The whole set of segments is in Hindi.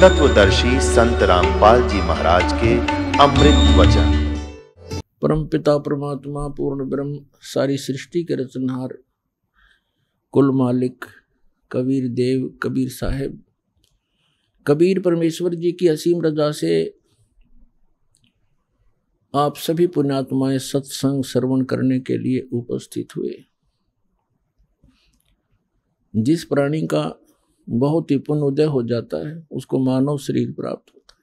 तत्वदर्शी संत रामपाल जी महाराज के अमृत वचन परम पिता परमात्मा पूर्ण ब्रह्म सारी सृष्टि के रचनहार कुल मालिक कबीर देव कबीर साहेब कबीर परमेश्वर जी की असीम रजा से आप सभी पुण्यात्माएं सत्संग श्रवण करने के लिए उपस्थित हुए जिस प्राणी का बहुत ही उदय हो जाता है उसको मानव शरीर प्राप्त होता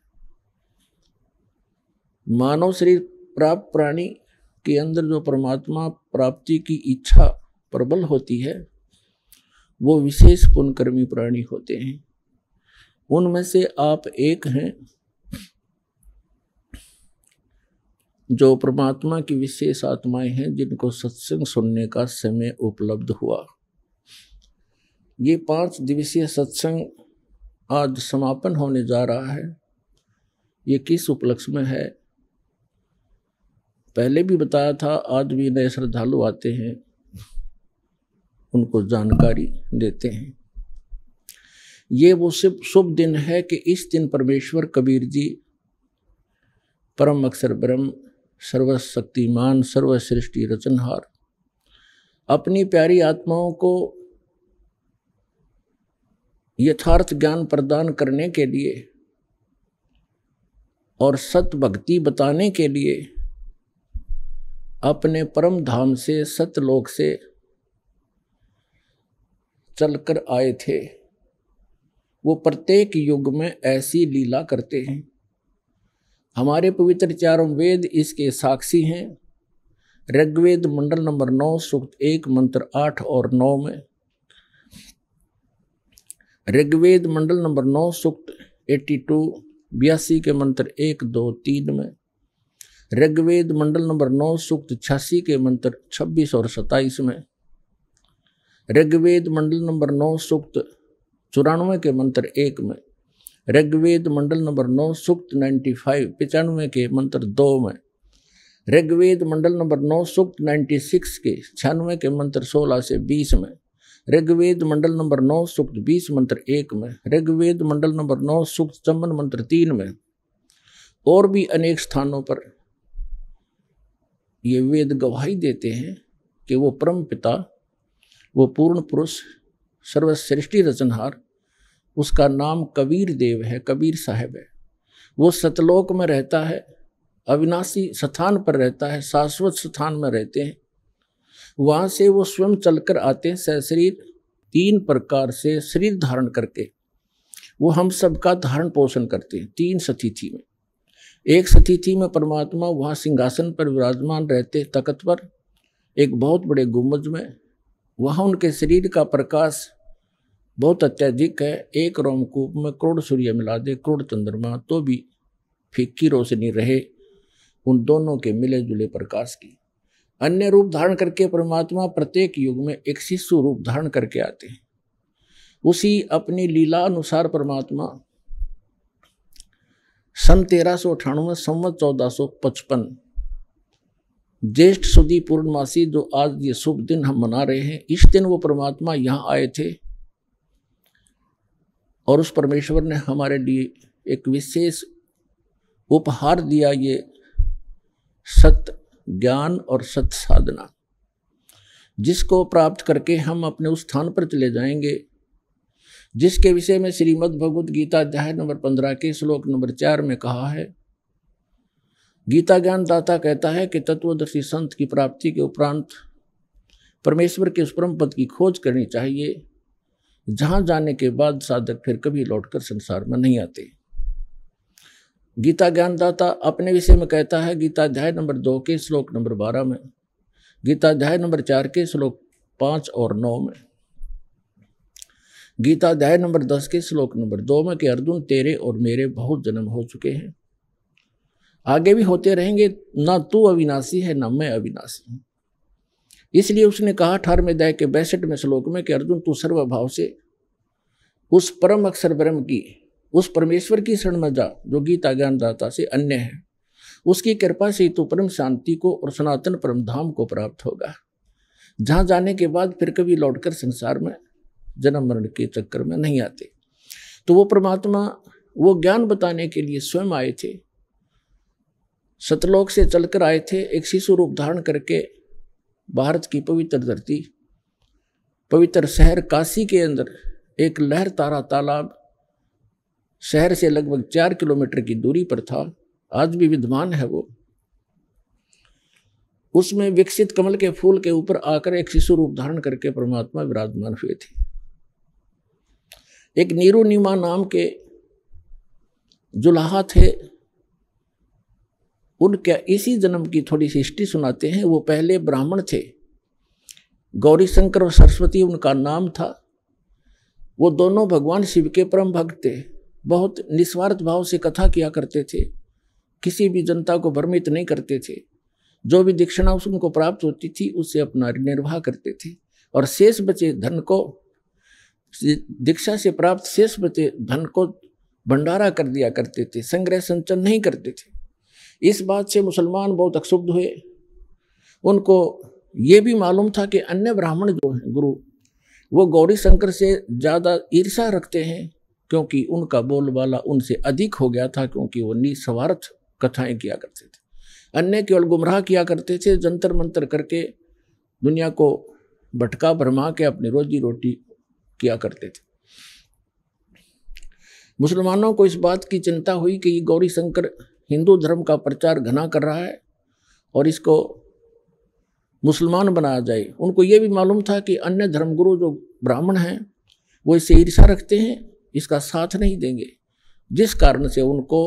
है मानव शरीर प्राप्त प्राणी के अंदर जो परमात्मा प्राप्ति की इच्छा प्रबल होती है वो विशेष पुनकर्मी प्राणी होते हैं उनमें से आप एक हैं जो परमात्मा की विशेष आत्माएं हैं जिनको सत्संग सुनने का समय उपलब्ध हुआ ये पाँच दिवसीय सत्संग आज समापन होने जा रहा है ये किस उपलक्ष्य में है पहले भी बताया था आज भी नए श्रद्धालु आते हैं उनको जानकारी देते हैं ये वो सिर्फ शुभ दिन है कि इस दिन परमेश्वर कबीर जी परम अक्षर ब्रह्म सर्वशक्तिमान सर्वसृष्टि रचनहार अपनी प्यारी आत्माओं को यथार्थ ज्ञान प्रदान करने के लिए और सत भक्ति बताने के लिए अपने परम धाम से सतलोक से चलकर आए थे वो प्रत्येक युग में ऐसी लीला करते हैं हमारे पवित्र चारों वेद इसके साक्षी हैं ऋग्वेद मंडल नंबर नौ सूक्त एक मंत्र आठ और नौ में ऋग्वेद मंडल नंबर नौ सूक्त टू बयासी के मंत्र एक दो तीन में ऋग्वेद मंडल नंबर नौ सूक्त छियासी के मंत्र छब्बीस और सत्ताईस में ऋग्वेद मंडल नंबर नौ सूक्त चौरानवे के मंत्र एक में ऋग्वेद मंडल नंबर नौ सूक्त नाइन्टी फाइव पचानवे के मंत्र दो में ऋग्वेद मंडल नंबर नौ सूक्त नाइन्टी सिक्स के छियानवे के मंत्र सोलह से बीस में ऋग्वेद मंडल नंबर नौ सुक्त बीस मंत्र एक में ऋग्वेद मंडल नंबर नौ सुक्त चमन मंत्र तीन में और भी अनेक स्थानों पर ये वेद गवाही देते हैं कि वो परम पिता वो पूर्ण पुरुष सर्वश्रेष्ठी रचनहार उसका नाम कबीर देव है कबीर साहब है वो सतलोक में रहता है अविनाशी स्थान पर रहता है शाश्वत स्थान में रहते हैं वहाँ से वो स्वयं चलकर आते हैं शरीर तीन प्रकार से शरीर धारण करके वो हम सबका धारण पोषण करते हैं तीन सतिथि में एक सतिथि में परमात्मा वहाँ सिंहासन पर विराजमान रहते तकत पर एक बहुत बड़े गुम्बज में वहाँ उनके शरीर का प्रकाश बहुत अत्यधिक है एक रोमकूप में करोड़ सूर्य मिला दे करोड़ चंद्रमा तो भी फीकी रोशनी रहे उन दोनों के मिले जुले प्रकाश की अन्य रूप धारण करके परमात्मा प्रत्येक युग में एक शिशु रूप धारण करके आते हैं उसी अपनी लीला अनुसार परमात्मा सन तेरह सौ अठानवे संवत चौदह सौ पचपन ज्येष्ठ सुधी पूर्णमासी जो आज ये शुभ दिन हम मना रहे हैं इस दिन वो परमात्मा यहाँ आए थे और उस परमेश्वर ने हमारे लिए एक विशेष उपहार दिया ये सत्य ज्ञान और सत साधना जिसको प्राप्त करके हम अपने उस स्थान पर चले जाएंगे जिसके विषय में श्रीमद् भगवत गीता अध्याय नंबर पंद्रह के श्लोक नंबर चार में कहा है गीता ज्ञान दाता कहता है कि तत्वदर्शी संत की प्राप्ति के उपरांत परमेश्वर के उस परम पद की खोज करनी चाहिए जहाँ जाने के बाद साधक फिर कभी लौटकर संसार में नहीं आते गीता ज्ञानदाता अपने विषय में कहता है गीता अध्याय नंबर दो के श्लोक नंबर बारह में गीता अध्याय नंबर चार के श्लोक पाँच और नौ में गीता अध्याय नंबर दस के श्लोक नंबर दो में कि अर्जुन तेरे और मेरे बहुत जन्म हो चुके हैं आगे भी होते रहेंगे ना तू अविनाशी है ना मैं अविनाशी हूँ इसलिए उसने कहा में अध्याय के बैसठवें श्लोक में कि अर्जुन तू सर्वभाव से उस परम अक्षर ब्रह्म की उस परमेश्वर की शरण में जा जो गीता ज्ञानदाता से अन्य है उसकी कृपा से तो परम शांति को और सनातन परम धाम को प्राप्त होगा जहाँ जाने के बाद फिर कभी लौटकर संसार में जन्म मरण के चक्कर में नहीं आते तो वो परमात्मा वो ज्ञान बताने के लिए स्वयं आए थे सतलोक से चलकर आए थे एक शिशु रूप धारण करके भारत की पवित्र धरती पवित्र शहर काशी के अंदर एक लहर तारा तालाब शहर से लगभग चार किलोमीटर की दूरी पर था आज भी विद्यमान है वो उसमें विकसित कमल के फूल के ऊपर आकर एक शिशु रूप धारण करके परमात्मा विराजमान हुए थे एक नीरू नीमा नाम के जुलाहा थे उनके इसी जन्म की थोड़ी सी हिस्ट्री सुनाते हैं वो पहले ब्राह्मण थे गौरी शंकर और सरस्वती उनका नाम था वो दोनों भगवान शिव के परम भक्त थे बहुत निस्वार्थ भाव से कथा किया करते थे किसी भी जनता को भ्रमित नहीं करते थे जो भी दीक्षिणा उनको प्राप्त होती थी उससे अपना निर्वाह करते थे और शेष बचे धन को दीक्षा से प्राप्त शेष बचे धन को भंडारा कर दिया करते थे संग्रह संचन नहीं करते थे इस बात से मुसलमान बहुत अक्षुब्ध हुए उनको ये भी मालूम था कि अन्य ब्राह्मण जो हैं गुरु वो गौरी शंकर से ज़्यादा ईर्षा रखते हैं क्योंकि उनका बोलबाला उनसे अधिक हो गया था क्योंकि वो निस्वार्थ कथाएं किया करते थे अन्य केवल गुमराह किया करते थे जंतर मंतर करके दुनिया को भटका भरमा के अपनी रोजी रोटी किया करते थे मुसलमानों को इस बात की चिंता हुई कि ये गौरी शंकर हिंदू धर्म का प्रचार घना कर रहा है और इसको मुसलमान बनाया जाए उनको ये भी मालूम था कि अन्य धर्मगुरु जो ब्राह्मण हैं वो इससे ईर्षा रखते हैं इसका साथ नहीं देंगे जिस कारण से उनको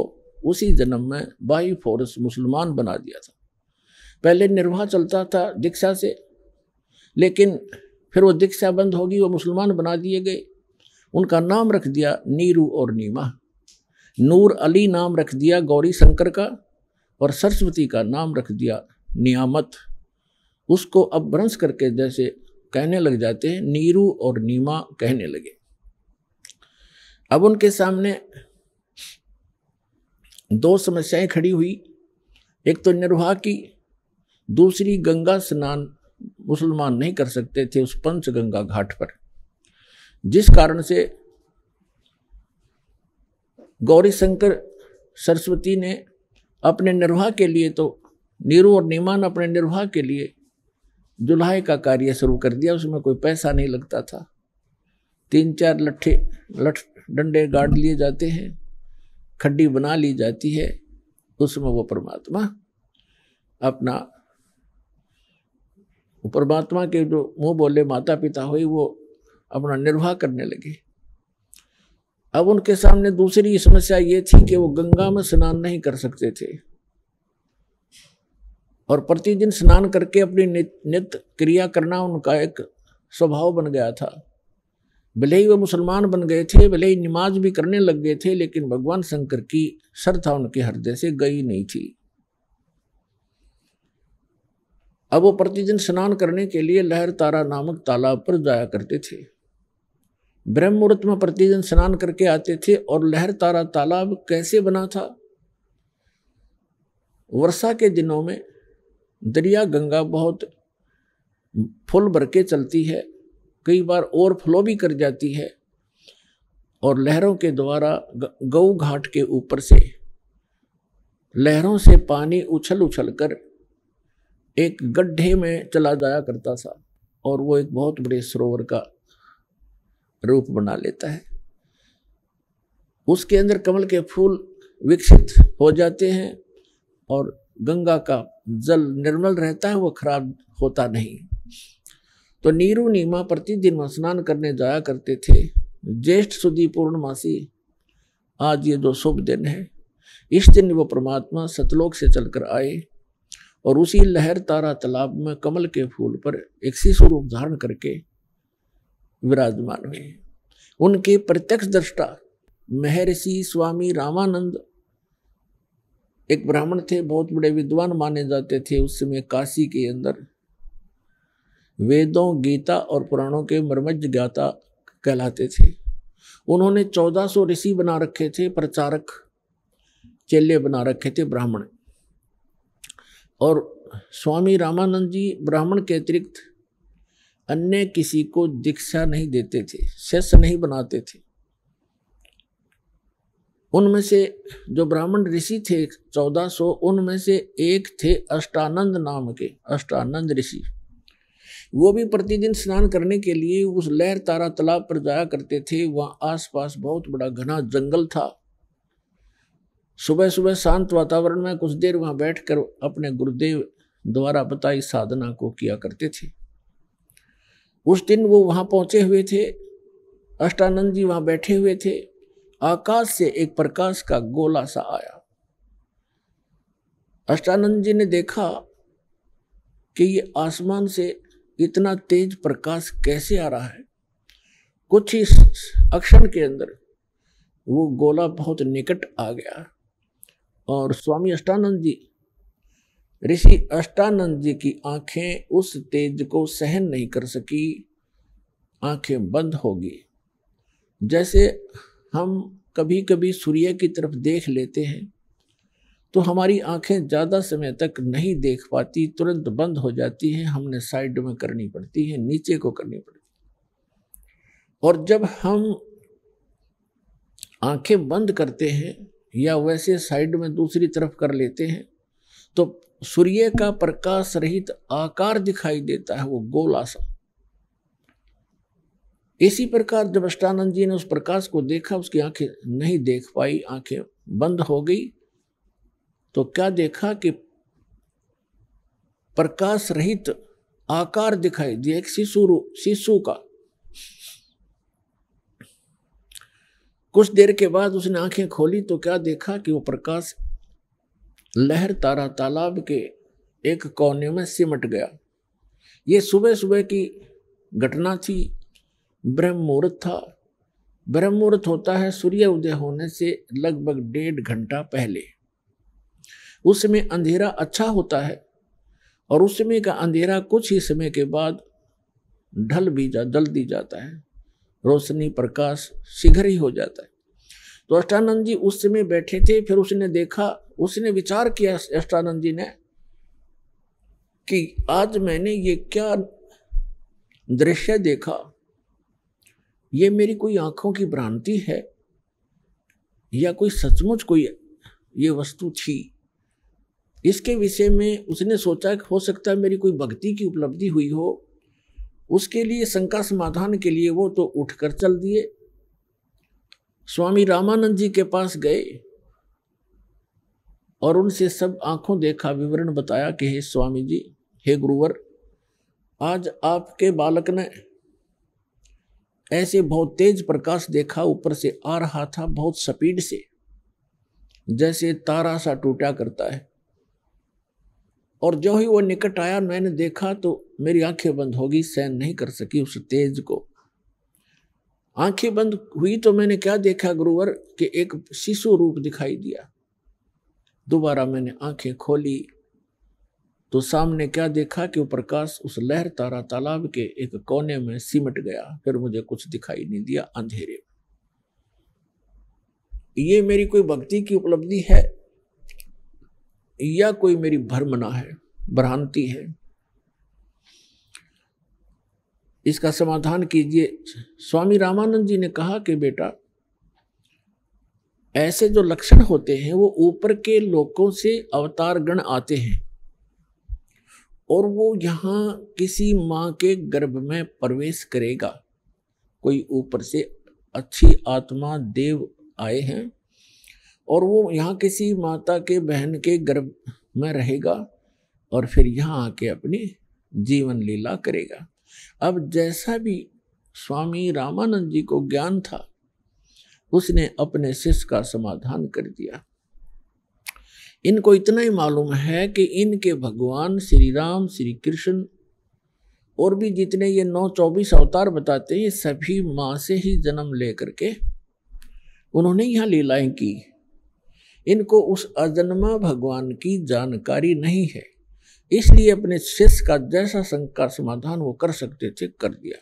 उसी जन्म में बाई फोर्स मुसलमान बना दिया था पहले निर्वाह चलता था दीक्षा से लेकिन फिर वो दीक्षा बंद होगी वो मुसलमान बना दिए गए उनका नाम रख दिया नीरू और नीमा नूर अली नाम रख दिया गौरी शंकर का और सरस्वती का नाम रख दिया नियामत उसको अब भ्रंश करके जैसे कहने लग जाते हैं नीरू और नीमा कहने लगे अब उनके सामने दो समस्याएं खड़ी हुई एक तो निर्वाह की दूसरी गंगा स्नान मुसलमान नहीं कर सकते थे उस पंच गंगा घाट पर जिस कारण से गौरी शंकर सरस्वती ने अपने निर्वाह के लिए तो नीरू और नीमान अपने निर्वाह के लिए जुल्हाई का कार्य शुरू कर दिया उसमें कोई पैसा नहीं लगता था तीन चार लट्ठे लठ डंडे गाड़ लिए जाते हैं खड्डी बना ली जाती है उसमें वो परमात्मा अपना परमात्मा के जो मुंह बोले माता पिता हुए वो अपना निर्वाह करने लगे अब उनके सामने दूसरी समस्या ये थी कि वो गंगा में स्नान नहीं कर सकते थे और प्रतिदिन स्नान करके अपनी नित्य क्रिया करना उनका एक स्वभाव बन गया था भले ही वह मुसलमान बन गए थे भले ही नमाज भी करने लग गए थे लेकिन भगवान शंकर की श्रद्धा उनके हृदय से गई नहीं थी अब वो प्रतिदिन स्नान करने के लिए लहर तारा नामक तालाब पर जाया करते थे ब्रह्म मुहूर्त में प्रतिदिन स्नान करके आते थे और लहर तारा तालाब कैसे बना था वर्षा के दिनों में दरिया गंगा बहुत फुल भर के चलती है कई बार ओवरफ्लो भी कर जाती है और लहरों के द्वारा गऊ घाट के ऊपर से लहरों से पानी उछल उछल कर एक गड्ढे में चला जाया करता था और वो एक बहुत बड़े सरोवर का रूप बना लेता है उसके अंदर कमल के फूल विकसित हो जाते हैं और गंगा का जल निर्मल रहता है वो खराब होता नहीं तो नीरू नीमा प्रतिदिन स्नान करने जाया करते थे ज्येष्ठ सुधी पूर्णमासी आज ये जो शुभ दिन है इस दिन वो परमात्मा सतलोक से चलकर आए और उसी लहर तारा तालाब में कमल के फूल पर एक शिशु रूप धारण करके विराजमान हुए उनके प्रत्यक्ष दृष्टा महर्षि स्वामी रामानंद एक ब्राह्मण थे बहुत बड़े विद्वान माने जाते थे उस समय काशी के अंदर वेदों गीता और पुराणों के मर्मज्ञ ज्ञाता कहलाते थे उन्होंने 1400 ऋषि बना रखे थे प्रचारक चेल्य बना रखे थे ब्राह्मण और स्वामी रामानंद जी ब्राह्मण के अतिरिक्त अन्य किसी को दीक्षा नहीं देते थे शिष्य नहीं बनाते थे उनमें से जो ब्राह्मण ऋषि थे 1400 उनमें से एक थे अष्टानंद नाम के अष्टानंद ऋषि वो भी प्रतिदिन स्नान करने के लिए उस लहर तारा तालाब पर जाया करते थे वहाँ आसपास बहुत बड़ा घना जंगल था सुबह सुबह शांत वातावरण में कुछ देर वहाँ बैठकर अपने गुरुदेव द्वारा बताई साधना को किया करते थे उस दिन वो वहाँ पहुँचे हुए थे अष्टानंद जी वहाँ बैठे हुए थे आकाश से एक प्रकाश का गोला सा आया अष्टानंद जी ने देखा कि ये आसमान से इतना तेज प्रकाश कैसे आ रहा है कुछ ही अक्षण के अंदर वो गोला बहुत निकट आ गया और स्वामी अष्टानंद जी ऋषि अष्टानंद जी की आंखें उस तेज को सहन नहीं कर सकी आंखें बंद होगी जैसे हम कभी कभी सूर्य की तरफ देख लेते हैं तो हमारी आंखें ज़्यादा समय तक नहीं देख पाती तुरंत बंद हो जाती है हमने साइड में करनी पड़ती है नीचे को करनी पड़ती है और जब हम आंखें बंद करते हैं या वैसे साइड में दूसरी तरफ कर लेते हैं तो सूर्य का प्रकाश रहित आकार दिखाई देता है वो गोला सा इसी प्रकार जब अष्टानंद जी ने उस प्रकाश को देखा उसकी आंखें नहीं देख पाई आंखें बंद हो गई तो क्या देखा कि प्रकाश रहित आकार दिखाई दिया एक शिशु शिशु का कुछ देर के बाद उसने आंखें खोली तो क्या देखा कि वो प्रकाश लहर तारा तालाब के एक कोने में सिमट गया ये सुबह सुबह की घटना थी ब्रह्म मुहूर्त था ब्रह्म मुहूर्त होता है सूर्य उदय होने से लगभग डेढ़ घंटा पहले उस समय अंधेरा अच्छा होता है और उस समय का अंधेरा कुछ ही समय के बाद ढल भी जा जल दी जाता है रोशनी प्रकाश शीघ्र ही हो जाता है तो अष्टानंद जी उस समय बैठे थे फिर उसने देखा उसने विचार किया अष्टानंद जी ने कि आज मैंने ये क्या दृश्य देखा ये मेरी कोई आंखों की भ्रांति है या कोई सचमुच कोई ये वस्तु थी इसके विषय में उसने सोचा कि हो सकता है मेरी कोई भक्ति की उपलब्धि हुई हो उसके लिए शंका समाधान के लिए वो तो उठकर चल दिए स्वामी रामानंद जी के पास गए और उनसे सब आंखों देखा विवरण बताया कि हे स्वामी जी हे गुरुवर आज आपके बालक ने ऐसे बहुत तेज प्रकाश देखा ऊपर से आ रहा था बहुत स्पीड से जैसे तारा सा टूटा करता है और जो ही वो निकट आया मैंने देखा तो मेरी आंखें बंद होगी सहन नहीं कर सकी उस तेज को आंखें बंद हुई तो मैंने क्या देखा गुरुवर कि एक शिशु रूप दिखाई दिया दोबारा मैंने आंखें खोली तो सामने क्या देखा कि वो प्रकाश उस लहर तारा तालाब के एक कोने में सिमट गया फिर मुझे कुछ दिखाई नहीं दिया अंधेरे ये मेरी कोई भक्ति की उपलब्धि है या कोई मेरी भ्रमना है भ्रांति है इसका समाधान कीजिए स्वामी रामानंद जी ने कहा कि बेटा ऐसे जो लक्षण होते हैं वो ऊपर के लोगों से अवतार गण आते हैं और वो यहाँ किसी माँ के गर्भ में प्रवेश करेगा कोई ऊपर से अच्छी आत्मा देव आए हैं और वो यहाँ किसी माता के बहन के गर्भ में रहेगा और फिर यहाँ आके अपनी जीवन लीला करेगा अब जैसा भी स्वामी रामानंद जी को ज्ञान था उसने अपने शिष्य का समाधान कर दिया इनको इतना ही मालूम है कि इनके भगवान श्री राम श्री कृष्ण और भी जितने ये नौ चौबीस अवतार बताते हैं ये सभी माँ से ही जन्म लेकर के उन्होंने यहाँ लीलाएं की इनको उस अजन्मा भगवान की जानकारी नहीं है इसलिए अपने शिष्य का जैसा शंका समाधान वो कर सकते थे कर दिया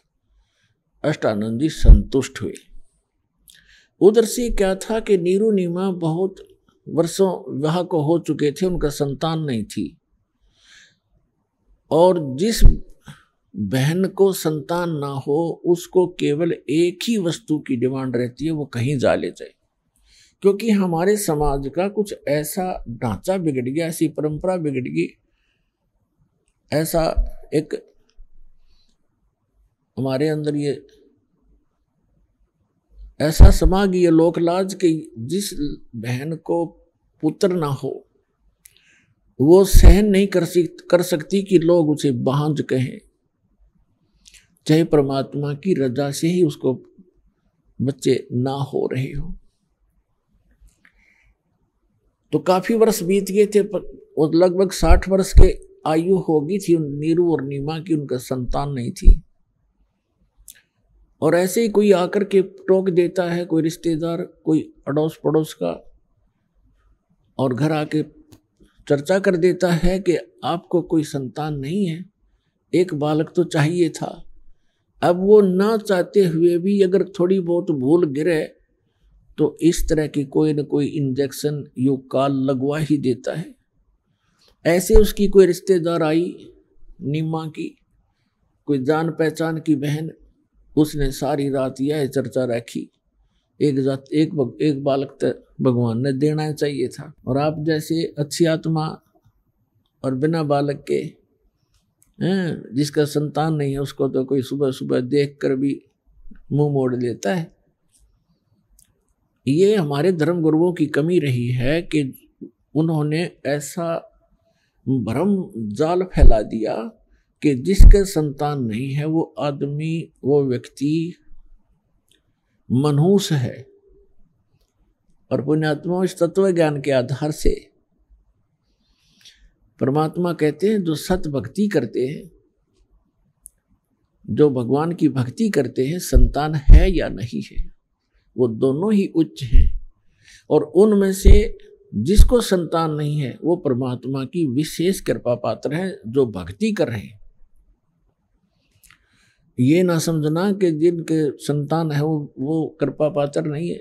अष्टानंद जी संतुष्ट हुए उधर से क्या था कि नीरू नीमा बहुत वर्षों विवाह को हो चुके थे उनका संतान नहीं थी और जिस बहन को संतान ना हो उसको केवल एक ही वस्तु की डिमांड रहती है वो कहीं जा ले जाए क्योंकि हमारे समाज का कुछ ऐसा ढांचा बिगड़ गया ऐसी परंपरा बिगड़ गई ऐसा एक हमारे अंदर ये ऐसा समा गई लोकलाज की जिस बहन को पुत्र ना हो वो सहन नहीं कर सक कर सकती कि लोग उसे बांझ कहें चाहे परमात्मा की रजा से ही उसको बच्चे ना हो रहे हों तो काफ़ी वर्ष बीत गए थे और लगभग साठ वर्ष के आयु होगी थी नीरू और नीमा की उनका संतान नहीं थी और ऐसे ही कोई आकर के टोक देता है कोई रिश्तेदार कोई अड़ोस पड़ोस का और घर आके चर्चा कर देता है कि आपको कोई संतान नहीं है एक बालक तो चाहिए था अब वो ना चाहते हुए भी अगर थोड़ी बहुत भूल गिरे तो इस तरह के कोई ना कोई इंजेक्शन यो काल लगवा ही देता है ऐसे उसकी कोई रिश्तेदार आई नीमा की कोई जान पहचान की बहन उसने सारी रात यह चर्चा रखी एक जात एक बग, एक बालक तो भगवान ने देना चाहिए था और आप जैसे अच्छी आत्मा और बिना बालक के हैं जिसका संतान नहीं है उसको तो कोई सुबह सुबह देख कर भी मुंह मोड़ लेता है ये हमारे धर्म गुरुओं की कमी रही है कि उन्होंने ऐसा भ्रम जाल फैला दिया कि जिसके संतान नहीं है वो आदमी वो व्यक्ति मनहूस है और पुण्यात्मा इस तत्व ज्ञान के आधार से परमात्मा कहते हैं जो सत भक्ति करते हैं जो भगवान की भक्ति करते हैं संतान है या नहीं है वो दोनों ही उच्च हैं और उनमें से जिसको संतान नहीं है वो परमात्मा की विशेष कृपा पात्र है जो भक्ति कर रहे हैं ये ना समझना कि जिनके संतान है वो वो कृपा पात्र नहीं है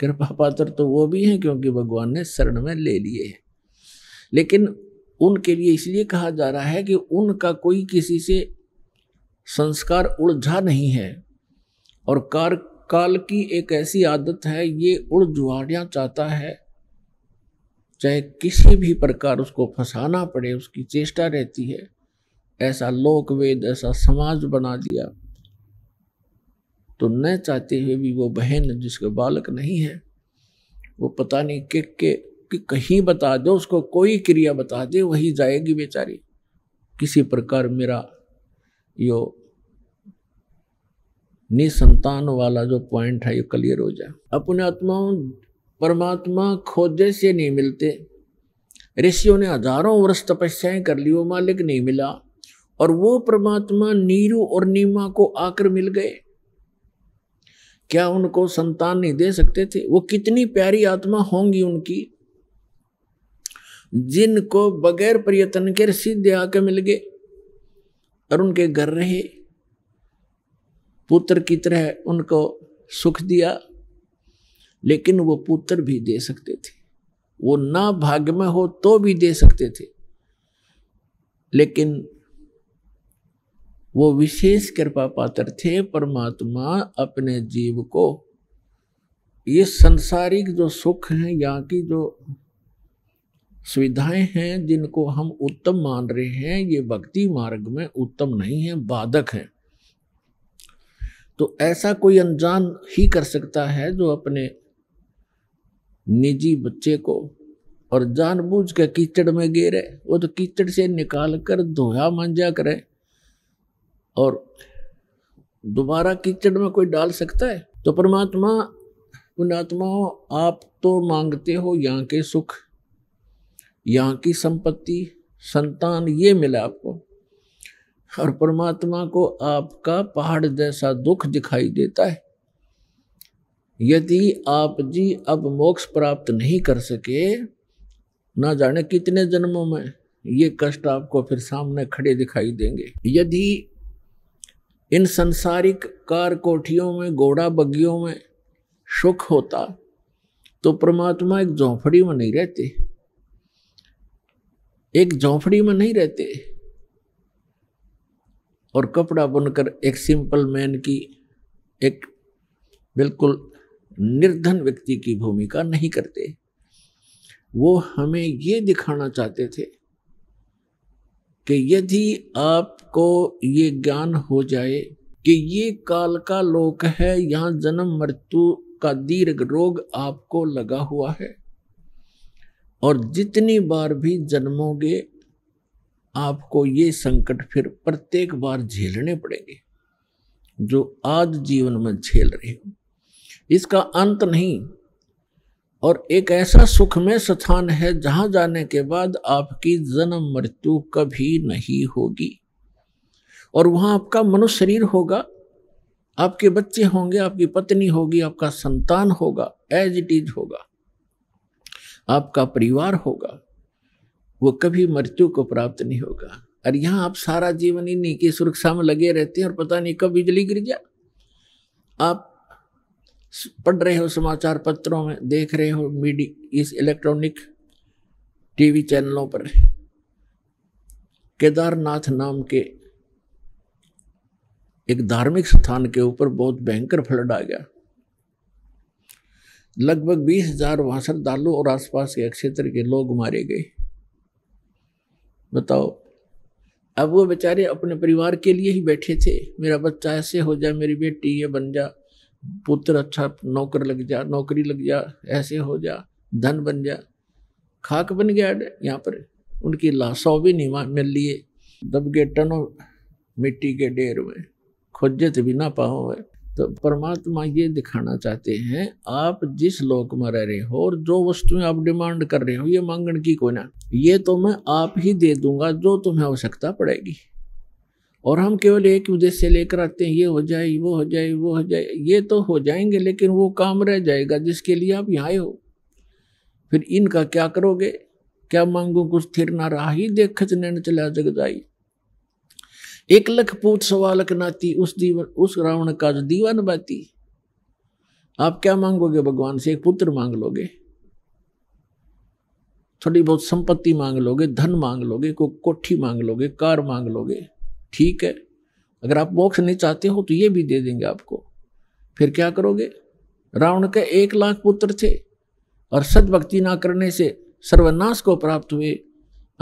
कृपा पात्र तो वो भी हैं क्योंकि भगवान ने शरण में ले लिए हैं लेकिन उनके लिए इसलिए कहा जा रहा है कि उनका कोई किसी से संस्कार उलझा नहीं है और कार्य काल की एक ऐसी आदत है ये उड़ जुआड़िया चाहता है चाहे किसी भी प्रकार उसको फंसाना पड़े उसकी चेष्टा रहती है ऐसा लोक वेद ऐसा समाज बना दिया तो न चाहते हुए भी वो बहन जिसके बालक नहीं है वो पता नहीं कि, कि, कि कहीं बता दो उसको कोई क्रिया बता दे वही जाएगी बेचारी किसी प्रकार मेरा यो निसंतान वाला जो पॉइंट है ये क्लियर हो जाए अपने आत्मा परमात्मा खोजे से नहीं मिलते ऋषियों ने हजारों वर्ष तपस्याएं कर ली वो मालिक नहीं मिला और वो परमात्मा नीरू और नीमा को आकर मिल गए क्या उनको संतान नहीं दे सकते थे वो कितनी प्यारी आत्मा होंगी उनकी जिनको बगैर प्रयत्न के सीधे आकर मिल गए और उनके घर रहे पुत्र की तरह उनको सुख दिया लेकिन वो पुत्र भी दे सकते थे वो ना भाग्य में हो तो भी दे सकते थे लेकिन वो विशेष कृपा पात्र थे परमात्मा अपने जीव को ये संसारिक जो सुख हैं यहाँ की जो सुविधाएं हैं जिनको हम उत्तम मान रहे हैं ये भक्ति मार्ग में उत्तम नहीं है बाधक हैं तो ऐसा कोई अनजान ही कर सकता है जो अपने निजी बच्चे को और जानबूझ के कीचड़ में गेरे वो तो कीचड़ से निकाल कर धोया मांझा करे और दोबारा कीचड़ में कोई डाल सकता है तो परमात्मा पुणात्माओं आप तो मांगते हो यहाँ के सुख यहाँ की संपत्ति संतान ये मिला आपको और परमात्मा को आपका पहाड़ जैसा दुख दिखाई देता है यदि आप जी अब मोक्ष प्राप्त नहीं कर सके ना जाने कितने जन्मों में ये कष्ट आपको फिर सामने खड़े दिखाई देंगे यदि इन संसारिक कार कोठियों में घोड़ा बग्गियों में सुख होता तो परमात्मा एक झोंपड़ी में नहीं रहते एक झोंपड़ी में नहीं रहते और कपड़ा बुनकर एक सिंपल मैन की एक बिल्कुल निर्धन व्यक्ति की भूमिका नहीं करते वो हमें ये दिखाना चाहते थे कि यदि आपको ये ज्ञान हो जाए कि ये काल का लोक है यहाँ जन्म मृत्यु का दीर्घ रोग आपको लगा हुआ है और जितनी बार भी जन्मोगे आपको ये संकट फिर प्रत्येक बार झेलने पड़ेंगे जो आज जीवन में झेल रहे हो इसका अंत नहीं और एक ऐसा सुखमय स्थान है जहां जाने के बाद आपकी जन्म मृत्यु कभी नहीं होगी और वहां आपका मनुष्य शरीर होगा आपके बच्चे होंगे आपकी पत्नी होगी आपका संतान होगा एज इट इज होगा आपका परिवार होगा वो कभी मृत्यु को प्राप्त नहीं होगा और यहाँ आप सारा जीवन इन्हीं की सुरक्षा में लगे रहते हैं और पता नहीं कब बिजली गिर जाए आप पढ़ रहे हो समाचार पत्रों में देख रहे हो मीडिया इस इलेक्ट्रॉनिक टीवी चैनलों पर केदारनाथ नाम के एक धार्मिक स्थान के ऊपर बहुत भयंकर फ्लड आ गया लगभग बीस हजार वहां श्रद्धालु और आसपास के क्षेत्र के लोग मारे गए बताओ अब वो बेचारे अपने परिवार के लिए ही बैठे थे मेरा बच्चा ऐसे हो जाए मेरी बेटी ये बन जा पुत्र अच्छा नौकर लग जा नौकरी लग जा ऐसे हो जा धन बन जा खाक बन गया यहाँ पर उनकी लाशों भी नहीं मिल लिए दब गए टनों मिट्टी के ढेर में खोजत भी ना पाओ है तो परमात्मा ये दिखाना चाहते हैं आप जिस लोक में रह रहे हो और जो वस्तुएं आप डिमांड कर रहे हो ये मांगण की कोना ना ये तो मैं आप ही दे दूंगा जो तुम्हें आवश्यकता पड़ेगी और हम केवल एक उद्देश्य से लेकर आते हैं ये हो जाए वो हो जाए वो हो जाए ये तो हो जाएंगे लेकिन वो काम रह जाएगा जिसके लिए आप यहाँ आए हो फिर इनका क्या करोगे क्या मांगू कुछ थिर ना रहा ही देख नैन चला जग जाई एक लख पूछ सवाल नाती उस दीवन उस रावण का दीवान बाती आप क्या मांगोगे भगवान से एक पुत्र मांग लोगे थोड़ी बहुत संपत्ति मांग लोगे धन मांग लोगे को कोठी मांग लोगे कार मांग लोगे ठीक है अगर आप मोक्ष नहीं चाहते हो तो ये भी दे देंगे आपको फिर क्या करोगे रावण के एक लाख पुत्र थे और सदभक्ति ना करने से सर्वनाश को प्राप्त हुए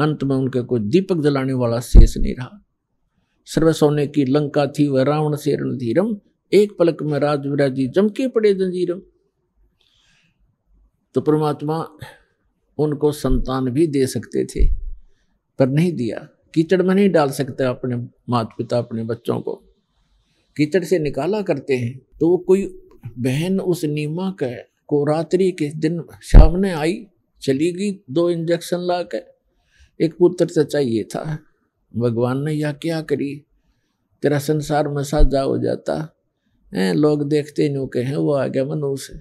अंत में उनके कोई दीपक जलाने वाला शेष नहीं रहा सर्व सोने की लंका थी वह रावण से रणधीरम एक पलक में राज विराजी जमके पड़े जंजीरम तो परमात्मा उनको संतान भी दे सकते थे पर नहीं दिया कीचड़ में नहीं डाल सकते अपने माता पिता अपने बच्चों को कीचड़ से निकाला करते हैं तो वो कोई बहन उस नीमा का को रात्रि के दिन सामने आई चली गई दो इंजेक्शन ला कर एक पुत्र से चाहिए था भगवान ने यह क्या करी तेरा संसार में साझा हो जाता हैं लोग देखते नहीं कहें वो आ गया मनुष्य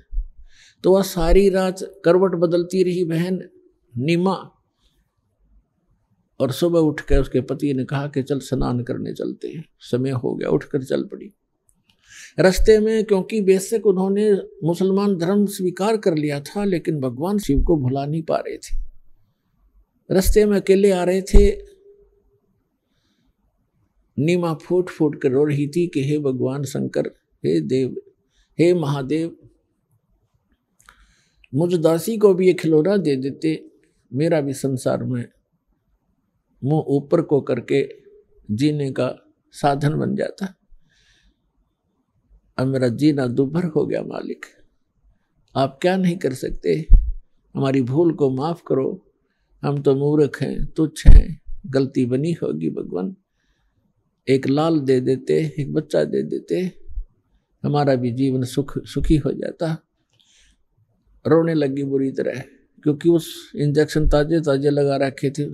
तो वह सारी रात करवट बदलती रही बहन नीमा और सुबह उठ कर उसके पति ने कहा कि चल स्नान करने चलते हैं समय हो गया उठकर चल पड़ी रास्ते में क्योंकि बेशक उन्होंने मुसलमान धर्म स्वीकार कर लिया था लेकिन भगवान शिव को भुला नहीं पा रहे थे रास्ते में अकेले आ रहे थे नीमा फूट फूट कर रो रही थी कि हे भगवान शंकर हे देव हे महादेव मुझ दासी को भी ये खिलौना दे देते मेरा भी संसार में मुंह ऊपर को करके जीने का साधन बन जाता अब मेरा जीना दुभर हो गया मालिक आप क्या नहीं कर सकते हमारी भूल को माफ़ करो हम तो मूर्ख हैं तुच्छ हैं गलती बनी होगी भगवान एक लाल दे देते एक बच्चा दे देते हमारा भी जीवन सुख सुखी हो जाता रोने लगी बुरी तरह क्योंकि उस इंजेक्शन ताजे ताजे लगा रखे थे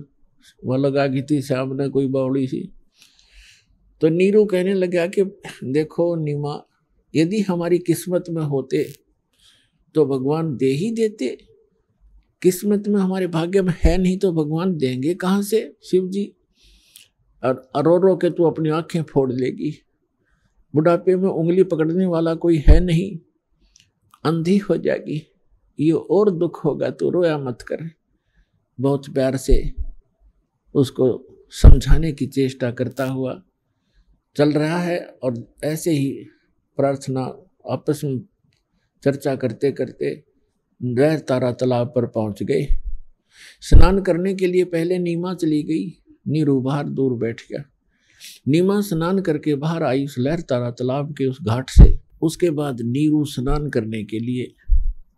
वह लगा की थी सामने कोई बावड़ी सी तो नीरू कहने लगा कि देखो नीमा यदि हमारी किस्मत में होते तो भगवान दे ही देते किस्मत में हमारे भाग्य में है नहीं तो भगवान देंगे कहाँ से शिव जी और रो रो के तू अपनी आँखें फोड़ लेगी बुढ़ापे में उंगली पकड़ने वाला कोई है नहीं अंधी हो जाएगी ये और दुख होगा तो रोया मत कर बहुत प्यार से उसको समझाने की चेष्टा करता हुआ चल रहा है और ऐसे ही प्रार्थना आपस में चर्चा करते करते रह तारा तालाब पर पहुंच गए स्नान करने के लिए पहले नीमा चली गई नीरू बाहर दूर बैठ गया नीमा स्नान करके बाहर आई उस लहर तारा तालाब के उस घाट से उसके बाद नीरू स्नान करने के लिए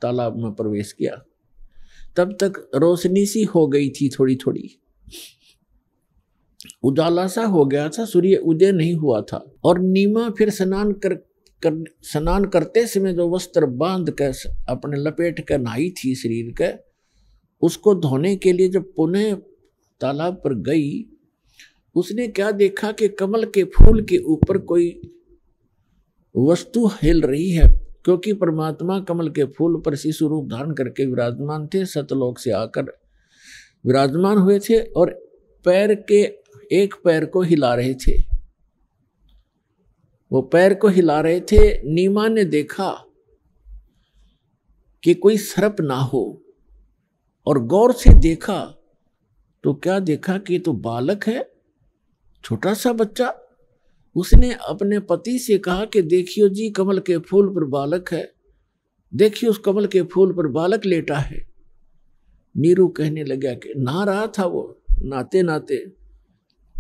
तालाब में प्रवेश किया तब तक रोशनी सी हो गई थी थोड़ी थोड़ी उजाला सा हो गया था सूर्य उदय नहीं हुआ था और नीमा फिर स्नान कर कर स्नान करते समय जो वस्त्र बांध कर अपने लपेट कर नहाई थी शरीर के उसको धोने के लिए जब पुनः तालाब पर गई उसने क्या देखा कि कमल के फूल के ऊपर कोई वस्तु हिल रही है क्योंकि परमात्मा कमल के फूल पर शिशु रूप धारण करके विराजमान थे सतलोक से आकर विराजमान हुए थे और पैर के एक पैर को हिला रहे थे वो पैर को हिला रहे थे नीमा ने देखा कि कोई सर्प ना हो और गौर से देखा तो क्या देखा कि तो बालक है छोटा सा बच्चा उसने अपने पति से कहा कि देखियो जी कमल के फूल पर बालक है देखियो उस कमल के फूल पर बालक लेटा है नीरू कहने लगा कि ना रहा था वो नाते नाते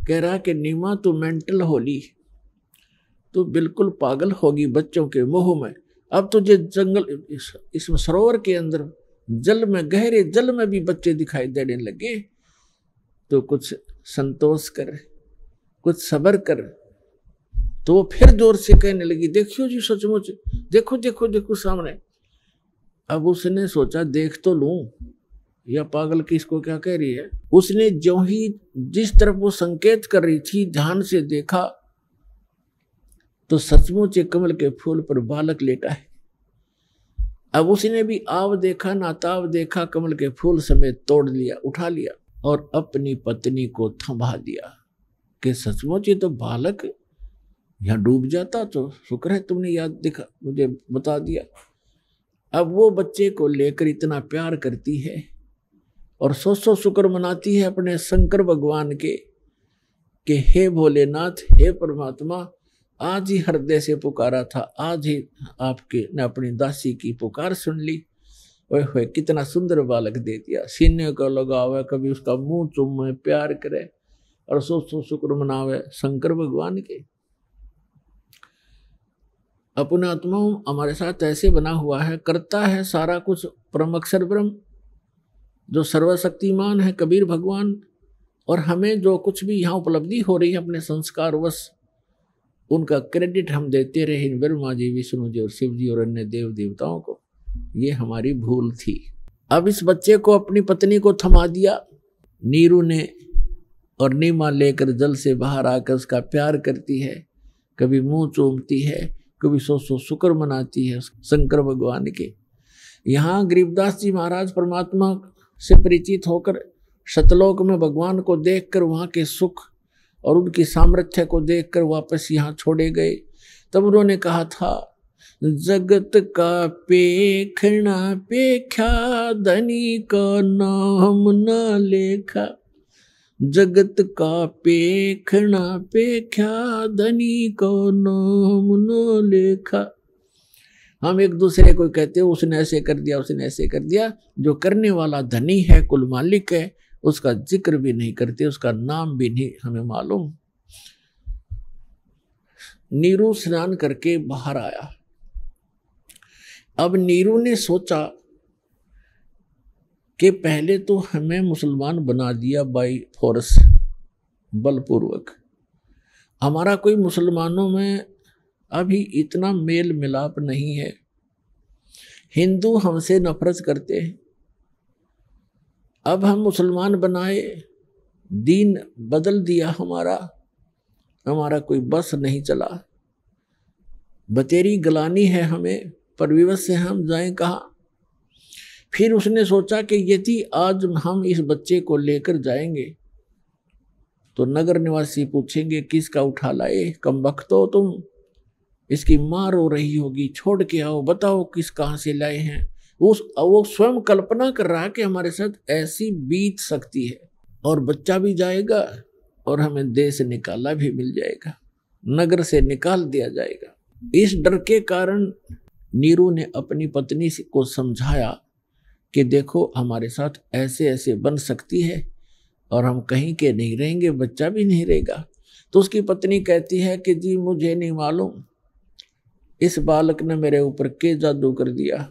कह रहा कि नीमा तू मेंटल होली तो बिल्कुल पागल होगी बच्चों के मोह में अब तुझे जंगल इस, इस सरोवर के अंदर जल में गहरे जल में भी बच्चे दिखाई देने लगे तो कुछ संतोष कर कुछ सबर कर तो वो फिर जोर से कहने लगी देखियो जी सचमुच देखो देखो देखो सामने अब उसने सोचा देख तो लू या पागल की इसको क्या कह रही है उसने जो ही जिस तरफ वो संकेत कर रही थी ध्यान से देखा तो सचमुच कमल के फूल पर बालक लेटा है अब उसने भी आव देखा नाताव देखा कमल के फूल समेत तोड़ लिया उठा लिया और अपनी पत्नी को थंभा दिया कि सचमुच ये तो बालक यहाँ डूब जाता तो शुक्र है तुमने याद दिखा मुझे बता दिया अब वो बच्चे को लेकर इतना प्यार करती है और सौ सौ शुक्र मनाती है अपने शंकर भगवान के कि हे भोलेनाथ हे परमात्मा आज ही हृदय से पुकारा था आज ही आपके ने अपनी दासी की पुकार सुन ली ओए होए कितना सुंदर बालक दे दिया सीने को लगावे कभी उसका मुंह चुम प्यार करे और सो सो शुक्र मनावे शंकर भगवान के अपना आत्मा हमारे साथ ऐसे बना हुआ है करता है सारा कुछ परम अक्षर ब्रह्म जो सर्वशक्तिमान है कबीर भगवान और हमें जो कुछ भी यहाँ उपलब्धि हो रही है अपने संस्कार वश उनका क्रेडिट हम देते रहे इन ब्रह्मा जी विष्णु जी और शिव जी और अन्य देव देवताओं को ये हमारी भूल थी अब इस बच्चे को अपनी पत्नी को थमा दिया नीरू ने और नीमा लेकर जल से बाहर आकर उसका प्यार करती है कभी मुंह चूमती है कभी सौ सौ शुक्र मनाती है शंकर भगवान के यहाँ गरीबदास जी महाराज परमात्मा से परिचित होकर सतलोक में भगवान को देखकर वहाँ के सुख और उनकी सामर्थ्य को देखकर वापस यहाँ छोड़े गए तब उन्होंने कहा था जगत का पेखना पेख्या धनी का नाम न ना लेखा जगत का पेखना पेख्या धनी को नाम नो लेखा हम एक दूसरे को कहते हैं उसने ऐसे कर दिया उसने ऐसे कर दिया जो करने वाला धनी है कुल मालिक है उसका जिक्र भी नहीं करते उसका नाम भी नहीं हमें मालूम नीरू स्नान करके बाहर आया अब नीरू ने सोचा कि पहले तो हमें मुसलमान बना दिया बाई फोर्स बलपूर्वक हमारा कोई मुसलमानों में अभी इतना मेल मिलाप नहीं है हिंदू हमसे नफरत करते हैं अब हम मुसलमान बनाए दीन बदल दिया हमारा हमारा कोई बस नहीं चला बतेरी गलानी है हमें विवश से हम जाएं कहाँ फिर उसने सोचा कि यदि आज हम इस बच्चे को लेकर जाएंगे तो नगर निवासी पूछेंगे किसका उठा लाए कम वक्त हो तो तुम इसकी माँ रो रही होगी छोड़ के आओ बताओ किस कहाँ से लाए हैं उस वो स्वयं कल्पना कर रहा कि हमारे साथ ऐसी बीत सकती है और बच्चा भी जाएगा और हमें देश निकाला भी मिल जाएगा नगर से निकाल दिया जाएगा इस डर के कारण नीरू ने अपनी पत्नी को समझाया कि देखो हमारे साथ ऐसे ऐसे बन सकती है और हम कहीं के नहीं रहेंगे बच्चा भी नहीं रहेगा तो उसकी पत्नी कहती है कि जी मुझे नहीं मालूम इस बालक ने मेरे ऊपर के जादू कर दिया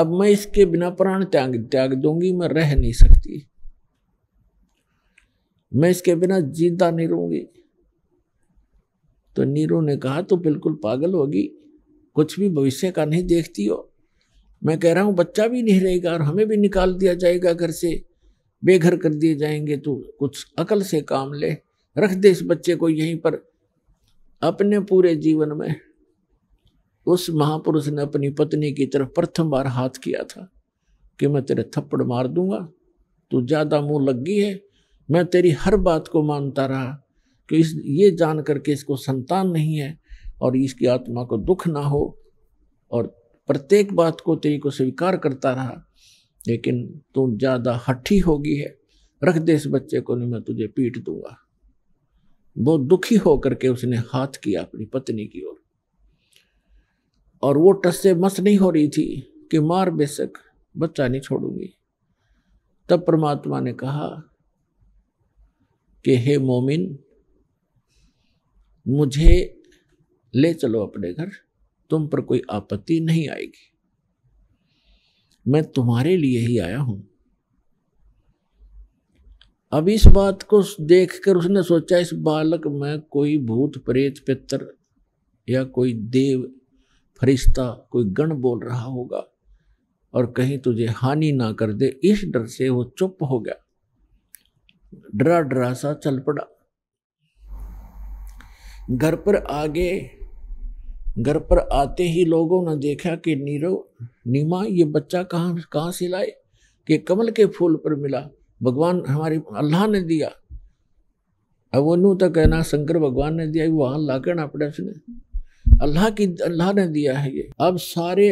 अब मैं इसके बिना प्राण त्याग त्याग दूंगी मैं रह नहीं सकती मैं इसके बिना जीता नहीं रहूंगी तो नीरू ने कहा तो बिल्कुल पागल होगी कुछ भी भविष्य का नहीं देखती हो मैं कह रहा हूँ बच्चा भी नहीं रहेगा और हमें भी निकाल दिया जाएगा घर से बेघर कर दिए जाएंगे तो कुछ अकल से काम ले रख दे इस बच्चे को यहीं पर अपने पूरे जीवन में उस महापुरुष ने अपनी पत्नी की तरफ प्रथम बार हाथ किया था कि मैं तेरे थप्पड़ मार दूंगा तू ज़्यादा मुंह लग गई है मैं तेरी हर बात को मानता रहा कि इस ये जान करके इसको संतान नहीं है और इसकी आत्मा को दुख ना हो और प्रत्येक बात को तेरी को स्वीकार करता रहा लेकिन तू ज़्यादा हठी होगी है रख दे इस बच्चे को नहीं मैं तुझे पीट दूंगा बहुत दुखी होकर के उसने हाथ किया अपनी पत्नी की ओर और।, वो टस से मस नहीं हो रही थी कि मार बेशक बच्चा नहीं छोड़ूंगी तब परमात्मा ने कहा कि हे मोमिन मुझे ले चलो अपने घर तुम पर कोई आपत्ति नहीं आएगी मैं तुम्हारे लिए ही आया हूं अब इस बात को देखकर उसने सोचा इस बालक में कोई भूत प्रेत पितर या कोई देव फरिश्ता कोई गण बोल रहा होगा और कहीं तुझे हानि ना कर दे इस डर से वो चुप हो गया डरा डरा सा चल पड़ा घर पर आगे घर पर आते ही लोगों ने देखा कि नीरव नीमा ये बच्चा कहाँ कहाँ से लाए कि कमल के फूल पर मिला भगवान हमारे अल्लाह ने दिया अब वो नू तो कहना शंकर भगवान ने दिया वहाँ ला के अपने पड़े उसने अल्लाह की अल्लाह ने दिया है ये अब सारे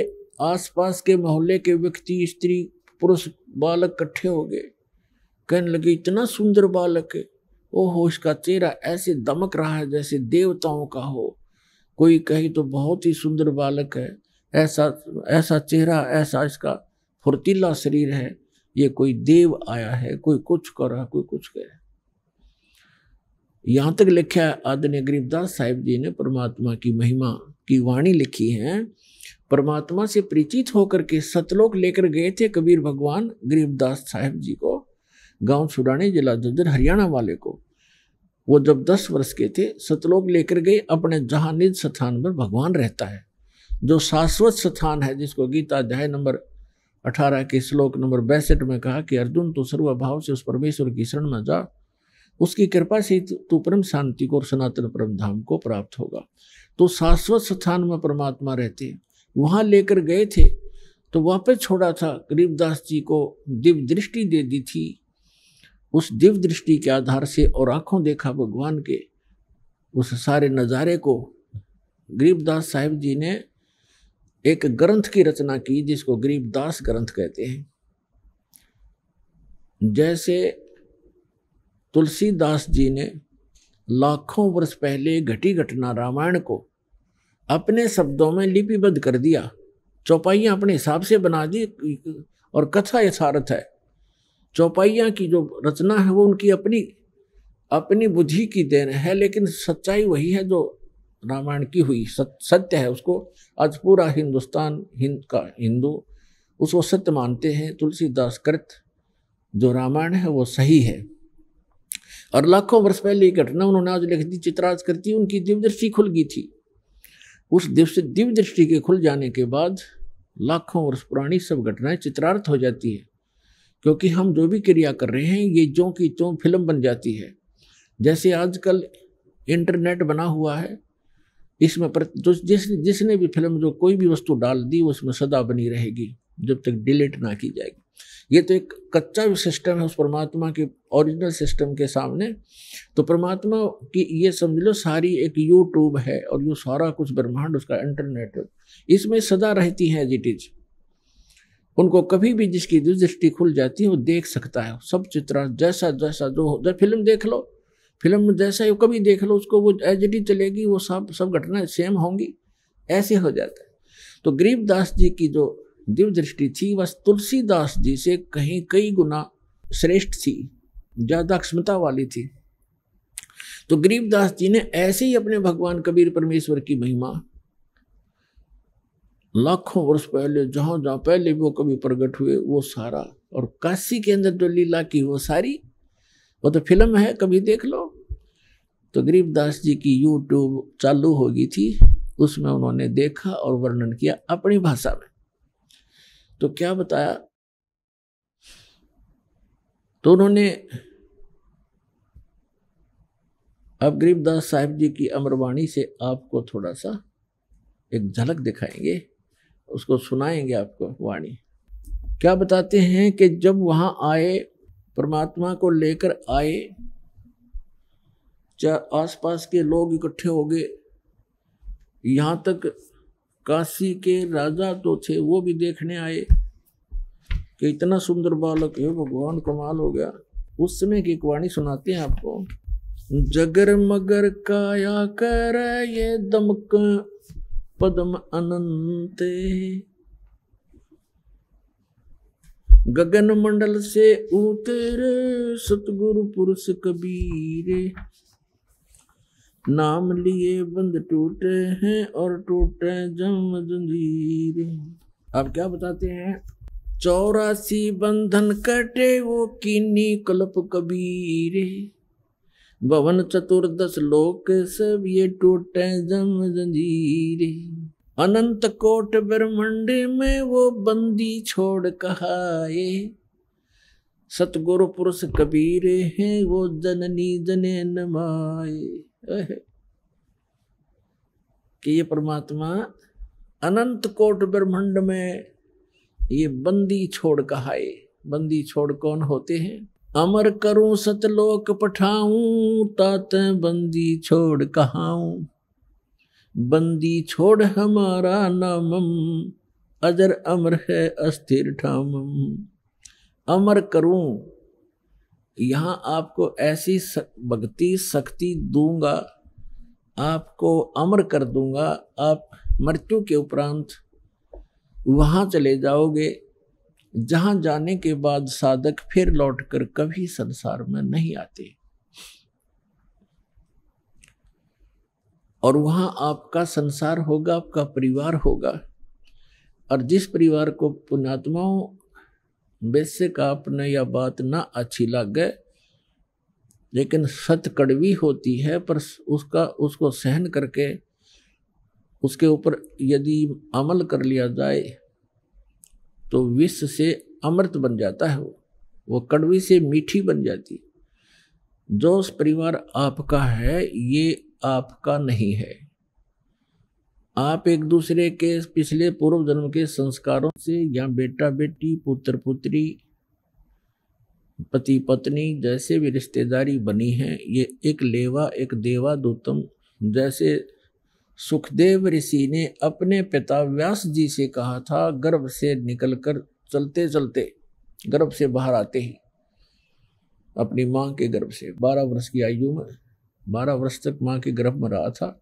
आसपास के मोहल्ले के व्यक्ति स्त्री पुरुष बालक इकट्ठे हो गए कहने लगे इतना सुंदर बालक है हो इसका चेहरा ऐसे दमक रहा है जैसे देवताओं का हो कोई कहे तो बहुत ही सुंदर बालक है ऐसा ऐसा चेहरा ऐसा इसका फुर्तीला शरीर है ये कोई देव आया है कोई कुछ कर रहा कोई कुछ कर रहा यहाँ तक लिखा है आदरणीय गरीबदास साहिब जी ने परमात्मा की महिमा की वाणी लिखी है परमात्मा से परिचित होकर के सतलोक लेकर गए थे कबीर भगवान गरीबदास साहिब जी को गांव सुडानी जिला जजर हरियाणा वाले को वो जब दस वर्ष के थे सतलोक लेकर गए अपने जहाँ निज स्थान पर भगवान रहता है जो शाश्वत स्थान है जिसको गीता अध्याय नंबर अठारह के श्लोक नंबर बैसठ में कहा कि अर्जुन तो सर्वभाव से उस परमेश्वर की शरण में जा उसकी कृपा से तू परम शांति को और सनातन परम धाम को प्राप्त होगा तो शाश्वत स्थान में परमात्मा रहते वहाँ लेकर गए थे तो वापस छोड़ा था गरीबदास जी को दिव्य दृष्टि दे दी थी उस दिव्य दृष्टि के आधार से और आंखों देखा भगवान के उस सारे नज़ारे को गरीबदास साहिब जी ने एक ग्रंथ की रचना की जिसको गरीबदास ग्रंथ कहते हैं जैसे तुलसीदास जी ने लाखों वर्ष पहले घटी घटना रामायण को अपने शब्दों में लिपिबद्ध कर दिया चौपाइयाँ अपने हिसाब से बना दी और कथा यथार्थ है चौपाइया की जो रचना है वो उनकी अपनी अपनी बुद्धि की देन है लेकिन सच्चाई वही है जो रामायण की हुई सत्य है उसको आज पूरा हिंदुस्तान हिंद का हिंदू उसको सत्य मानते हैं तुलसीदास कृत जो रामायण है वो सही है और लाखों वर्ष पहले ये घटना उन्होंने आज लिख दी चित्राज करती उनकी दिव्य दृष्टि खुल गई थी उस दिव्य दिव्य दृष्टि के खुल जाने के बाद लाखों वर्ष पुरानी सब घटनाएं चित्रार्थ हो जाती है क्योंकि हम जो भी क्रिया कर रहे हैं ये जो की चो फिल्म बन जाती है जैसे आजकल इंटरनेट बना हुआ है इसमें जो जिस जिसने भी फिल्म जो कोई भी वस्तु डाल दी उसमें सदा बनी रहेगी जब तक डिलीट ना की जाएगी ये तो एक कच्चा भी सिस्टम है उस परमात्मा के ओरिजिनल सिस्टम के सामने तो परमात्मा की ये समझ लो सारी एक यूट्यूब है और यू सारा कुछ ब्रह्मांड उसका इंटरनेट है इसमें सदा रहती है एज इट इज़ उनको कभी भी जिसकी दृष्टि खुल जाती है वो देख सकता है सब चित्र जैसा जैसा जो हो जब फिल्म देख लो फिल्म जैसा ही कभी देख लो उसको वो एज डी चलेगी वो सब सब घटनाएं सेम होंगी ऐसे हो जाता है तो गरीबदास जी की जो दिव्य दृष्टि थी वह तुलसीदास जी से कहीं कई गुना श्रेष्ठ थी ज़्यादा क्षमता वाली थी तो गरीबदास जी ने ऐसे ही अपने भगवान कबीर परमेश्वर की महिमा लाखों वर्ष पहले जहां जहां पहले वो कभी प्रकट हुए वो सारा और काशी के अंदर जो लीला की वो सारी वो तो फिल्म है कभी देख लो तो गरीबदास जी की यूट्यूब चालू हो गई थी उसमें उन्होंने देखा और वर्णन किया अपनी भाषा में तो क्या बताया तो उन्होंने अब गरीबदास साहिब जी की अमरवाणी से आपको थोड़ा सा एक झलक दिखाएंगे उसको सुनाएंगे आपको वाणी क्या बताते हैं कि जब वहाँ आए परमात्मा को लेकर आए चाहे आसपास के लोग इकट्ठे हो गए यहाँ तक काशी के राजा तो थे वो भी देखने आए कि इतना सुंदर बालक है भगवान कमाल हो गया उस समय की एक वाणी सुनाते हैं आपको जगर मगर काया कर ये दमक पदम अनंते गगन मंडल से उतरे सतगुरु पुरुष कबीरे नाम लिए बंद टूटे हैं और टूटे जम जंजीर आप क्या बताते हैं चौरासी बंधन कटे वो किन्नी कल्प कबीरे भवन चतुर्दश लोक सब ये टूटे जम जंजीर अनंत कोट ब्रह्मंड में वो बंदी छोड़ कहाए सतगुरु पुरुष कबीर हैं वो जननी जने नमाए कि ये परमात्मा अनंत कोट ब्रह्मंड में ये बंदी छोड़ कहाए बंदी छोड़ कौन होते हैं अमर करूं सतलोक पठाऊं तात बंदी छोड़ कहाऊं बंदी छोड़ हमारा नामम अजर अमर है अस्थिर ठामम अमर करूं यहाँ आपको ऐसी भक्ति शक्ति दूंगा आपको अमर कर दूंगा आप मृत्यु के उपरांत वहाँ चले जाओगे जहाँ जाने के बाद साधक फिर लौटकर कभी संसार में नहीं आते और वहाँ आपका संसार होगा आपका परिवार होगा और जिस परिवार को पुणात्माओं वैसे का आपने यह बात ना अच्छी गए लेकिन सत कड़वी होती है पर उसका उसको सहन करके उसके ऊपर यदि अमल कर लिया जाए तो विष से अमृत बन जाता है वो वो कड़वी से मीठी बन जाती जो परिवार आपका है ये आपका नहीं है आप एक दूसरे के पिछले पूर्व जन्म के संस्कारों से या बेटा बेटी पुत्र पुत्री पति पत्नी जैसे भी रिश्तेदारी बनी है ये एक लेवा एक देवा दूतम जैसे सुखदेव ऋषि ने अपने पिता व्यास जी से कहा था गर्भ से निकलकर चलते चलते गर्भ से बाहर आते ही अपनी माँ के गर्भ से बारह वर्ष की आयु में बारह वर्ष तक माँ के गर्भ में रहा था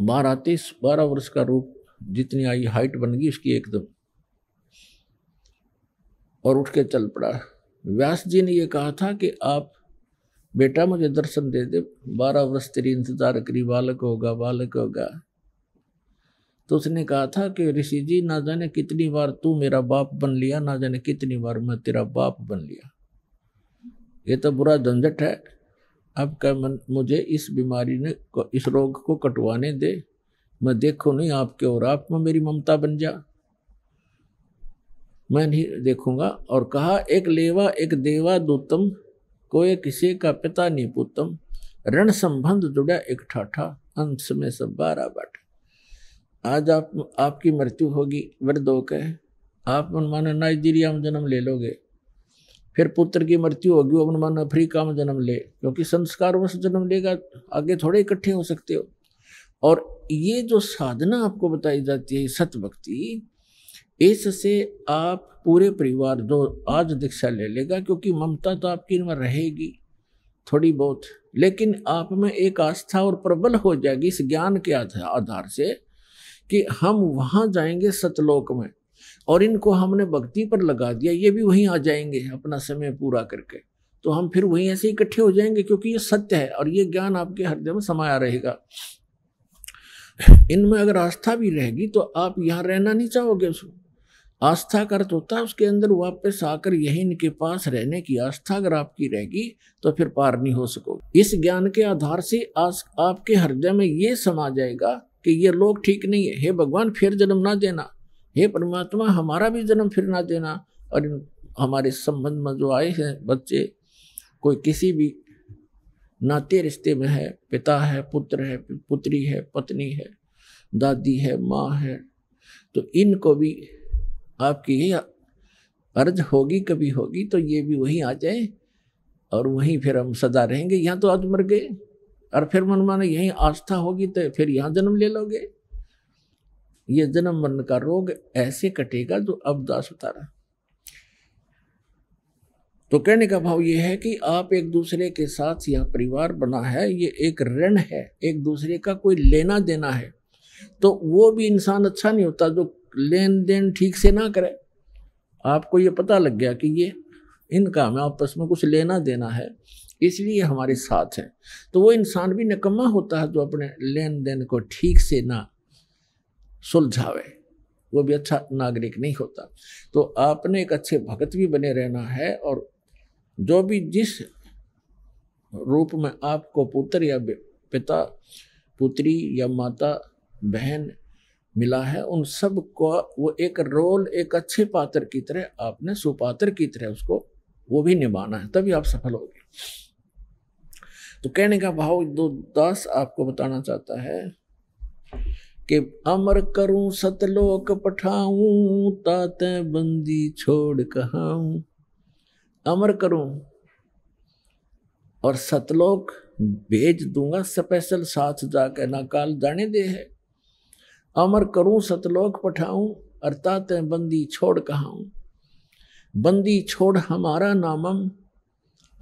बाहर आते बारह वर्ष का रूप जितनी आई हाइट बन गई उसकी एकदम और उठ के चल पड़ा व्यास जी ने यह कहा था कि आप बेटा मुझे दर्शन दे दे बारह वर्ष तेरी इंतजार करी बालक होगा बालक होगा तो उसने कहा था कि ऋषि जी ना जाने कितनी बार तू मेरा बाप बन लिया ना जाने कितनी बार मैं तेरा बाप बन लिया ये तो बुरा झंझट है अब कह मन मुझे इस बीमारी ने इस रोग को कटवाने दे मैं देखो नहीं आपके और आप में मेरी ममता बन जा मैं नहीं देखूंगा और कहा एक लेवा एक देवा दूतम कोई किसी का पिता नहीं पुतम ऋण संबंध जुड़ा एक ठाठा अंश में सब बारा बट आज आप आपकी मृत्यु होगी वृद्ध होकर आप मनमान नाइजीरिया में जन्म ले लोगे फिर पुत्र की मृत्यु होगी वो मनमान अफ्रीका में जन्म ले क्योंकि संस्कारों से जन्म लेगा आगे थोड़े इकट्ठे हो सकते हो और ये जो साधना आपको बताई जाती है सत भक्ति इससे आप पूरे परिवार दो आज दीक्षा ले लेगा क्योंकि ममता तो आपकी इनमें रहेगी थोड़ी बहुत लेकिन आप में एक आस्था और प्रबल हो जाएगी इस ज्ञान के आधार से कि हम वहाँ जाएंगे सतलोक में और इनको हमने भक्ति पर लगा दिया ये भी वहीं आ जाएंगे अपना समय पूरा करके तो हम फिर वहीं ऐसे इकट्ठे हो जाएंगे क्योंकि ये सत्य है और ये ज्ञान आपके हृदय में समाया रहेगा इनमें अगर आस्था भी रहेगी तो आप यहाँ रहना नहीं चाहोगे उसमें आस्था का अर्थ होता है उसके अंदर वापस आकर यही इनके पास रहने की आस्था अगर आपकी रहेगी तो फिर पार नहीं हो सकोगे इस ज्ञान के आधार से आज आपके हृदय में ये समा जाएगा कि ये लोग ठीक नहीं है हे भगवान फिर जन्म ना देना हे परमात्मा हमारा भी जन्म फिर ना देना और इन हमारे संबंध में जो आए हैं बच्चे कोई किसी भी नाते रिश्ते में है पिता है पुत्र है पुत्री है पत्नी है दादी है माँ है तो इनको भी आपकी अर्ज होगी कभी होगी तो ये भी वहीं आ जाए और वहीं फिर हम सदा रहेंगे यहाँ तो आज मर गए और फिर मनमाना यहीं आस्था होगी तो फिर यहाँ जन्म ले लोगे ये जन्म मरण का रोग ऐसे कटेगा जो अब दास उतारा तो कहने का भाव यह है कि आप एक दूसरे के साथ यह परिवार बना है ये एक ऋण है एक दूसरे का कोई लेना देना है तो वो भी इंसान अच्छा नहीं होता जो लेन देन ठीक से ना करे आपको ये पता लग गया कि ये इनका हमें आपस में कुछ लेना देना है इसलिए हमारे साथ है तो वो इंसान भी निकम्मा होता है जो अपने लेन देन को ठीक से ना सुलझावे वो भी अच्छा नागरिक नहीं होता तो आपने एक अच्छे भगत भी बने रहना है और जो भी जिस रूप में आपको पुत्र या पिता पुत्री या माता बहन मिला है उन सब को वो एक रोल एक अच्छे पात्र की तरह आपने सुपात्र की तरह उसको वो भी निभाना है तभी आप सफल होंगे तो कहने का भाव दो दास आपको बताना चाहता है कि अमर करूं सतलोक पठाऊं तात बंदी छोड़ कहाऊं अमर करूं और सतलोक भेज दूंगा स्पेशल साथ जाकर ना काल जाने दे है अमर करूं सतलोक पठाऊं अर्थात बंदी छोड़ कहाऊं बंदी छोड़ हमारा नामम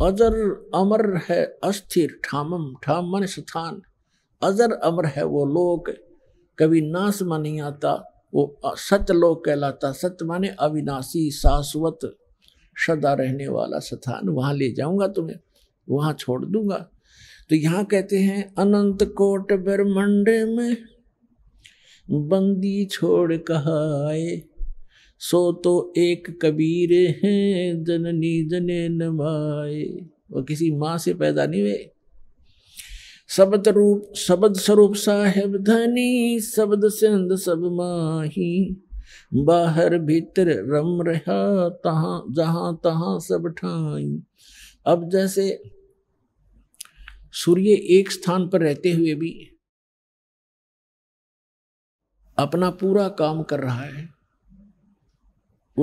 अजर अमर है अस्थिर ठामम ठाम मन स्थान अजर अमर है वो लोक कभी नाश मानी आता वो सतलोक कहलाता सत्य माने अविनाशी शाश्वत सदा रहने वाला स्थान वहाँ ले जाऊंगा तुम्हें वहाँ छोड़ दूंगा तो यहाँ कहते हैं अनंत कोट ब्रह्मंड में बंदी छोड़ कहा आए सो तो एक कबीर है जननी जने नमाए वो किसी माँ से पैदा नहीं हुए शब्द रूप शब्द स्वरूप साहेब धनी शब्द सिंध सब माही बाहर भीतर रम रहा तहा जहां तहा सब ठाई अब जैसे सूर्य एक स्थान पर रहते हुए भी अपना पूरा काम कर रहा है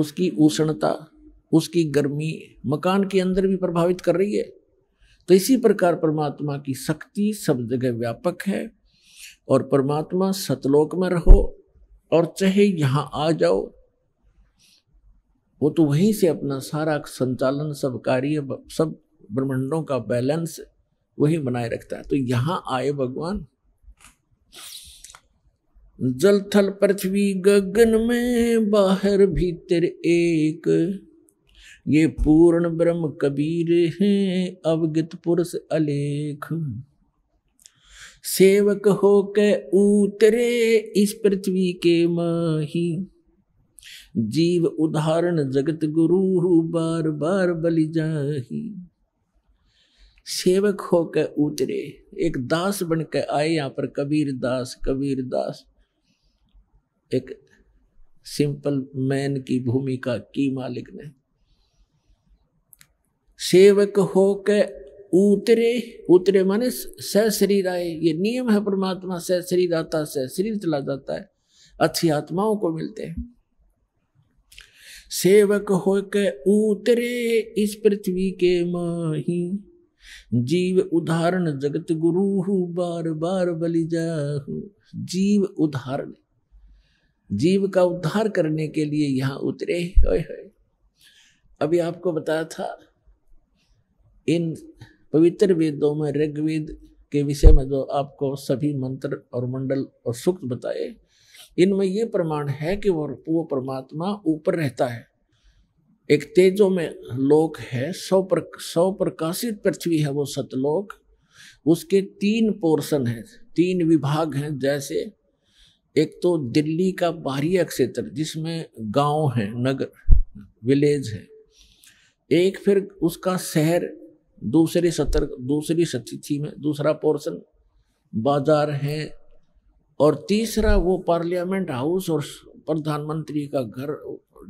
उसकी उष्णता उसकी गर्मी मकान के अंदर भी प्रभावित कर रही है तो इसी प्रकार परमात्मा की शक्ति सब जगह व्यापक है और परमात्मा सतलोक में रहो और चाहे यहाँ आ जाओ वो तो वहीं से अपना सारा संचालन सब कार्य सब ब्रह्मांडों का बैलेंस वही बनाए रखता है तो यहाँ आए भगवान जल थल पृथ्वी गगन में बाहर भीतर एक ये पूर्ण ब्रह्म कबीर है अवगत पुरुष अलेख सेवक होके उतरे इस पृथ्वी के माही जीव उदाहरण जगत गुरु बार बार बलि जाही सेवक होकर उतरे एक दास बन के आए यहाँ पर कबीर दास कबीर दास एक सिंपल मैन की भूमिका की मालिक ने सेवक हो के उतरे उतरे माने शरीर आए ये नियम है परमात्मा शरीर आता शरीर चला जाता है अच्छी आत्माओं को मिलते हैं सेवक के उतरे इस पृथ्वी के मही जीव उदाहरण जगत गुरु बार बार बलि जाहु जीव उदाहरण जीव का उद्धार करने के लिए यहाँ उतरे होए होए अभी आपको बताया था इन पवित्र वेदों में ऋग्वेद के विषय में जो आपको सभी मंत्र और मंडल और सूक्त बताए इनमें ये प्रमाण है कि वो वो परमात्मा ऊपर रहता है एक तेजो में लोक है सौ पर सौ प्रकाशित पृथ्वी है वो सतलोक उसके तीन पोर्शन है तीन विभाग हैं जैसे एक तो दिल्ली का बाहरी क्षेत्र जिसमें गांव है नगर विलेज है एक फिर उसका शहर दूसरे सतर दूसरी स्थिति में दूसरा पोर्शन बाजार है और तीसरा वो पार्लियामेंट हाउस और प्रधानमंत्री का घर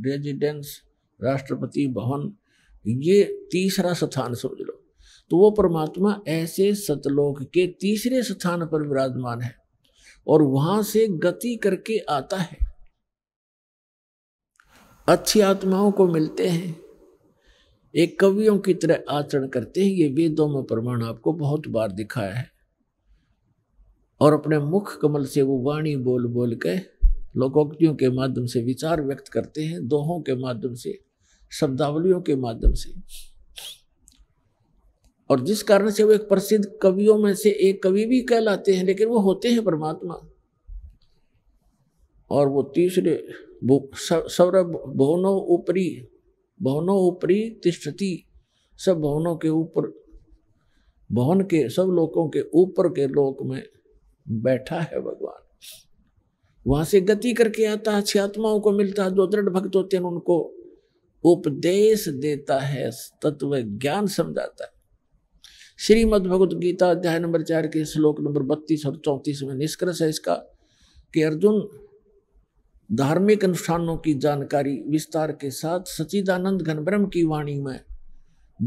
रेजिडेंस राष्ट्रपति भवन ये तीसरा स्थान समझ लो तो वो परमात्मा ऐसे सतलोक के तीसरे स्थान पर विराजमान है और वहां से गति करके आता है अच्छी आत्माओं को मिलते हैं एक कवियों की तरह आचरण करते हैं ये वेदों में प्रमाण आपको बहुत बार दिखाया है और अपने मुख कमल से वो वाणी बोल बोल के लोकोक्तियों के माध्यम से विचार व्यक्त करते हैं दोहों के माध्यम से शब्दावलियों के माध्यम से और जिस कारण से वो एक प्रसिद्ध कवियों में से एक कवि भी कहलाते हैं लेकिन वो होते हैं परमात्मा और वो तीसरे सौरभ भवनों ऊपरी भवनों ऊपरी तिष्ठति सब भवनों के ऊपर भवन के सब लोगों के ऊपर के लोक में बैठा है भगवान वहां से गति करके आता है अच्छी आत्माओं को मिलता है जो दृढ़ भक्त होते हैं उनको उपदेश देता है तत्व ज्ञान समझाता है श्रीमद भगवत गीता अध्याय नंबर चार के श्लोक नंबर बत्तीस और चौंतीस में निष्कर्ष है इसका कि अर्जुन धार्मिक अनुष्ठानों की जानकारी विस्तार के साथ सचिदानंद घनब्रह्म की वाणी में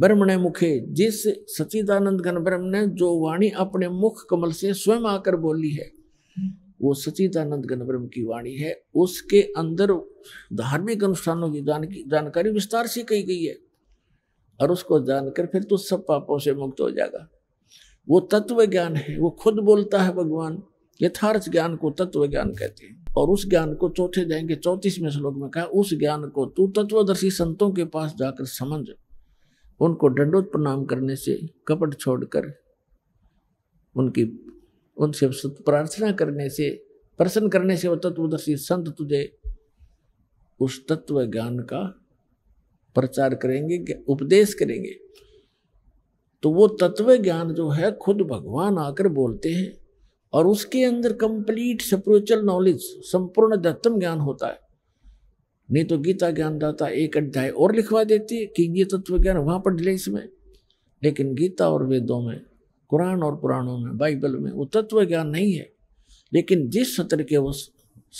ब्रह्म ने मुखे जिस सचिदानंद घनब्रह्म ने जो वाणी अपने मुख कमल से स्वयं आकर बोली है वो सचिदानंद घनब्रह्म की वाणी है उसके अंदर धार्मिक अनुष्ठानों की जानकारी विस्तार से कही गई है और उसको जानकर फिर तू तो सब पापों से मुक्त हो जाएगा वो तत्व ज्ञान है वो खुद बोलता है भगवान यथार्थ ज्ञान को तत्व ज्ञान कहते हैं और उस ज्ञान को चौथे जाएंगे चौतीसवें श्लोक में कहा उस ज्ञान को तू तत्वदर्शी संतों के पास जाकर समझ उनको दंडोत प्रणाम करने से कपट छोड़कर उनकी उनसे प्रार्थना करने से प्रसन्न करने से वो तत्वदर्शी संत तुझे उस तत्व ज्ञान का प्रचार करेंगे उपदेश करेंगे तो वो तत्व ज्ञान जो है खुद भगवान आकर बोलते हैं और उसके अंदर कंप्लीट स्पिरिचुअल नॉलेज संपूर्ण दत्तम ज्ञान होता है नहीं तो गीता ज्ञान दाता एक अध्याय और लिखवा देती है कि ये तत्व ज्ञान वहाँ पर डिले इसमें लेकिन गीता और वेदों में कुरान और पुराणों में बाइबल में वो तत्व ज्ञान नहीं है लेकिन जिस सत्र के वो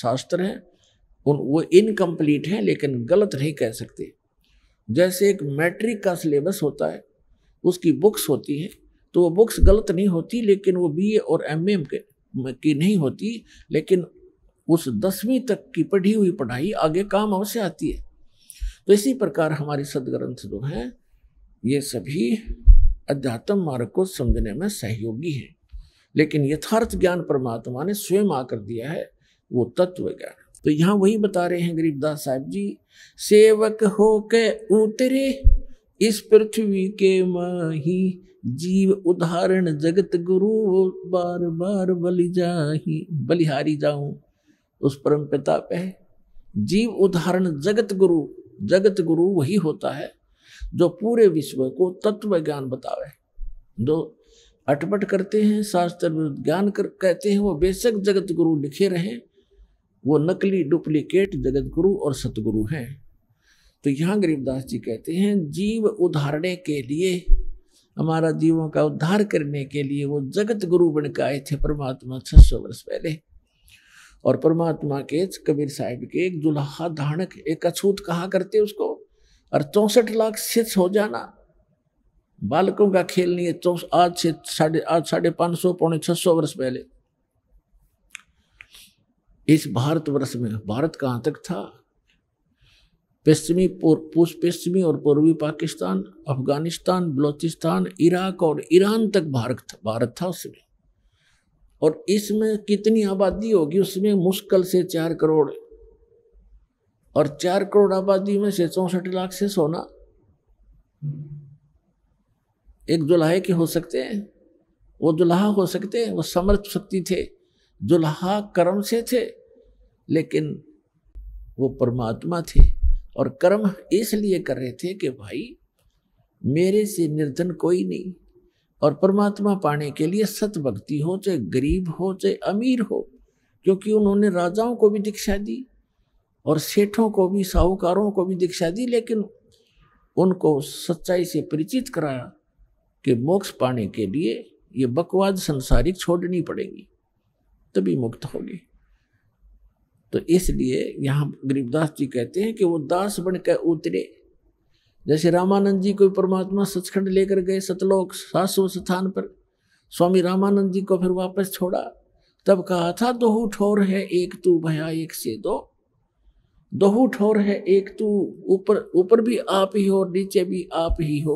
शास्त्र हैं उन वो इनकम्प्लीट हैं लेकिन गलत नहीं कह सकते जैसे एक मैट्रिक का सिलेबस होता है उसकी बुक्स होती है तो वो बुक्स गलत नहीं होती लेकिन वो बीए और एम के की नहीं होती लेकिन उस दसवीं तक की पढ़ी हुई पढ़ाई आगे काम अवश्य आती है तो इसी प्रकार हमारे सदग्रंथ जो हैं ये सभी अध्यात्म मार्ग को समझने में सहयोगी हैं लेकिन यथार्थ ज्ञान परमात्मा ने स्वयं आकर दिया है वो तत्व ज्ञान तो यहाँ वही बता रहे हैं गरीबदास साहब जी सेवक हो के उतरे इस पृथ्वी के माही जीव उदाहरण जगत गुरु बार बार बलि जाही बलिहारी जाऊं उस परम पिता पे जीव उदाहरण जगत गुरु जगत गुरु वही होता है जो पूरे विश्व को तत्व ज्ञान बतावे जो अटपट करते हैं शास्त्र ज्ञान कर कहते हैं वो बेशक जगत गुरु लिखे रहें वो नकली डुप्लीकेट जगत गुरु और सतगुरु हैं तो यहाँ गरीबदास जी कहते हैं जीव उधारने के लिए हमारा जीवों का उद्धार करने के लिए वो जगत गुरु बन के आए थे परमात्मा छह सौ वर्ष पहले और परमात्मा के कबीर साहिब के एक दुल्हा धानक एक अछूत कहा करते उसको और चौसठ लाख सिद्ध हो जाना बालकों का खेल नहीं है आज से साढ़े आज साढ़े पाँच सौ पौने छह सौ वर्ष पहले इस भारतवर्ष में भारत कहाँ तक था पश्चिमी पश्चिमी और पूर्वी पाकिस्तान अफगानिस्तान बलूचिस्तान इराक और ईरान तक भारत भारत था उसमें और इसमें कितनी आबादी होगी उसमें मुश्किल से चार करोड़ और चार करोड़ आबादी में से चौसठ लाख से सोना एक दुल्हा के हो सकते हैं वो दुल्हा हो सकते हैं वो समर्थ शक्ति थे दुल्हा कर्म से थे लेकिन वो परमात्मा थे और कर्म इसलिए कर रहे थे कि भाई मेरे से निर्धन कोई नहीं और परमात्मा पाने के लिए सत भक्ति हो चाहे गरीब हो चाहे अमीर हो क्योंकि उन्होंने राजाओं को भी दीक्षा दी और सेठों को भी साहूकारों को भी दीक्षा दी लेकिन उनको सच्चाई से परिचित कराया कि मोक्ष पाने के लिए ये बकवाद संसारिक छोड़नी पड़ेगी तभी मुक्त होगी तो इसलिए यहाँ गरीबदास जी कहते हैं कि वो दास बनकर उतरे जैसे रामानंद जी को परमात्मा सचखंड लेकर गए सतलोक सासु स्थान पर स्वामी रामानंद जी को फिर वापस छोड़ा तब कहा था दो ठोर है एक तू भया एक से दो दोहू ठोर है एक तू ऊपर ऊपर भी आप ही हो नीचे भी आप ही हो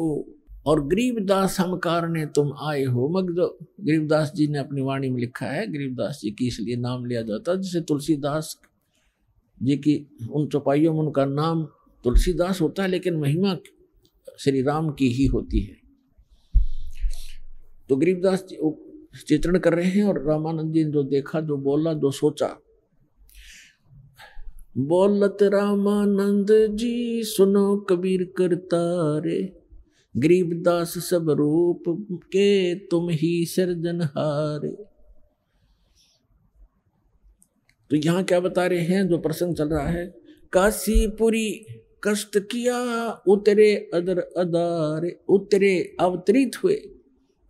और गरीबदास हम कारण तुम आए हो जो गरीबदास जी ने अपनी वाणी में लिखा है गरीबदास जी की इसलिए नाम लिया जाता जिसे तुलसीदास जी की उन चौपाइयों में उनका नाम तुलसीदास होता है लेकिन महिमा श्री राम की ही होती है तो गरीबदास जी चित्रण कर रहे हैं और रामानंद जी ने जो देखा जो बोला जो सोचा बोलत रामानंद जी सुनो कबीर रे गरीबदास सब रूप के तुम ही हारे तो यहाँ क्या बता रहे हैं जो प्रसंग चल रहा है काशीपुरी कष्ट किया उतरे अदर अदार उतरे अवतरित हुए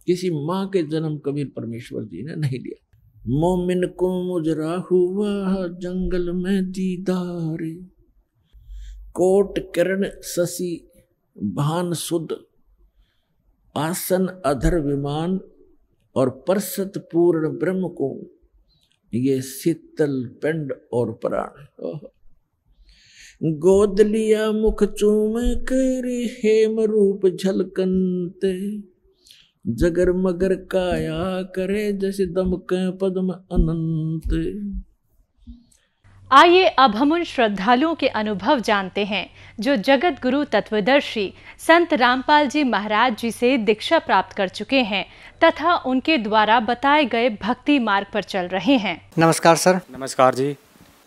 किसी माँ के जन्म कबीर परमेश्वर जी ने नहीं लिया मोमिन को मुजरा हुआ जंगल में दीदारे कोट किरण शशि भान सुद आसन अधर विमान और परसत पूर्ण ब्रह्म को ये शीतल पिंड और प्राण गोदलिया मुख चूम करी हेम रूप झलकनते जगर मगर काया करे जैसे दमक पद्म अनंत आइए अब हम उन श्रद्धालुओं के अनुभव जानते हैं जो जगत गुरु तत्वदर्शी संत रामपाल जी महाराज जी से दीक्षा प्राप्त कर चुके हैं तथा उनके द्वारा बताए गए भक्ति मार्ग पर चल रहे हैं नमस्कार सर नमस्कार जी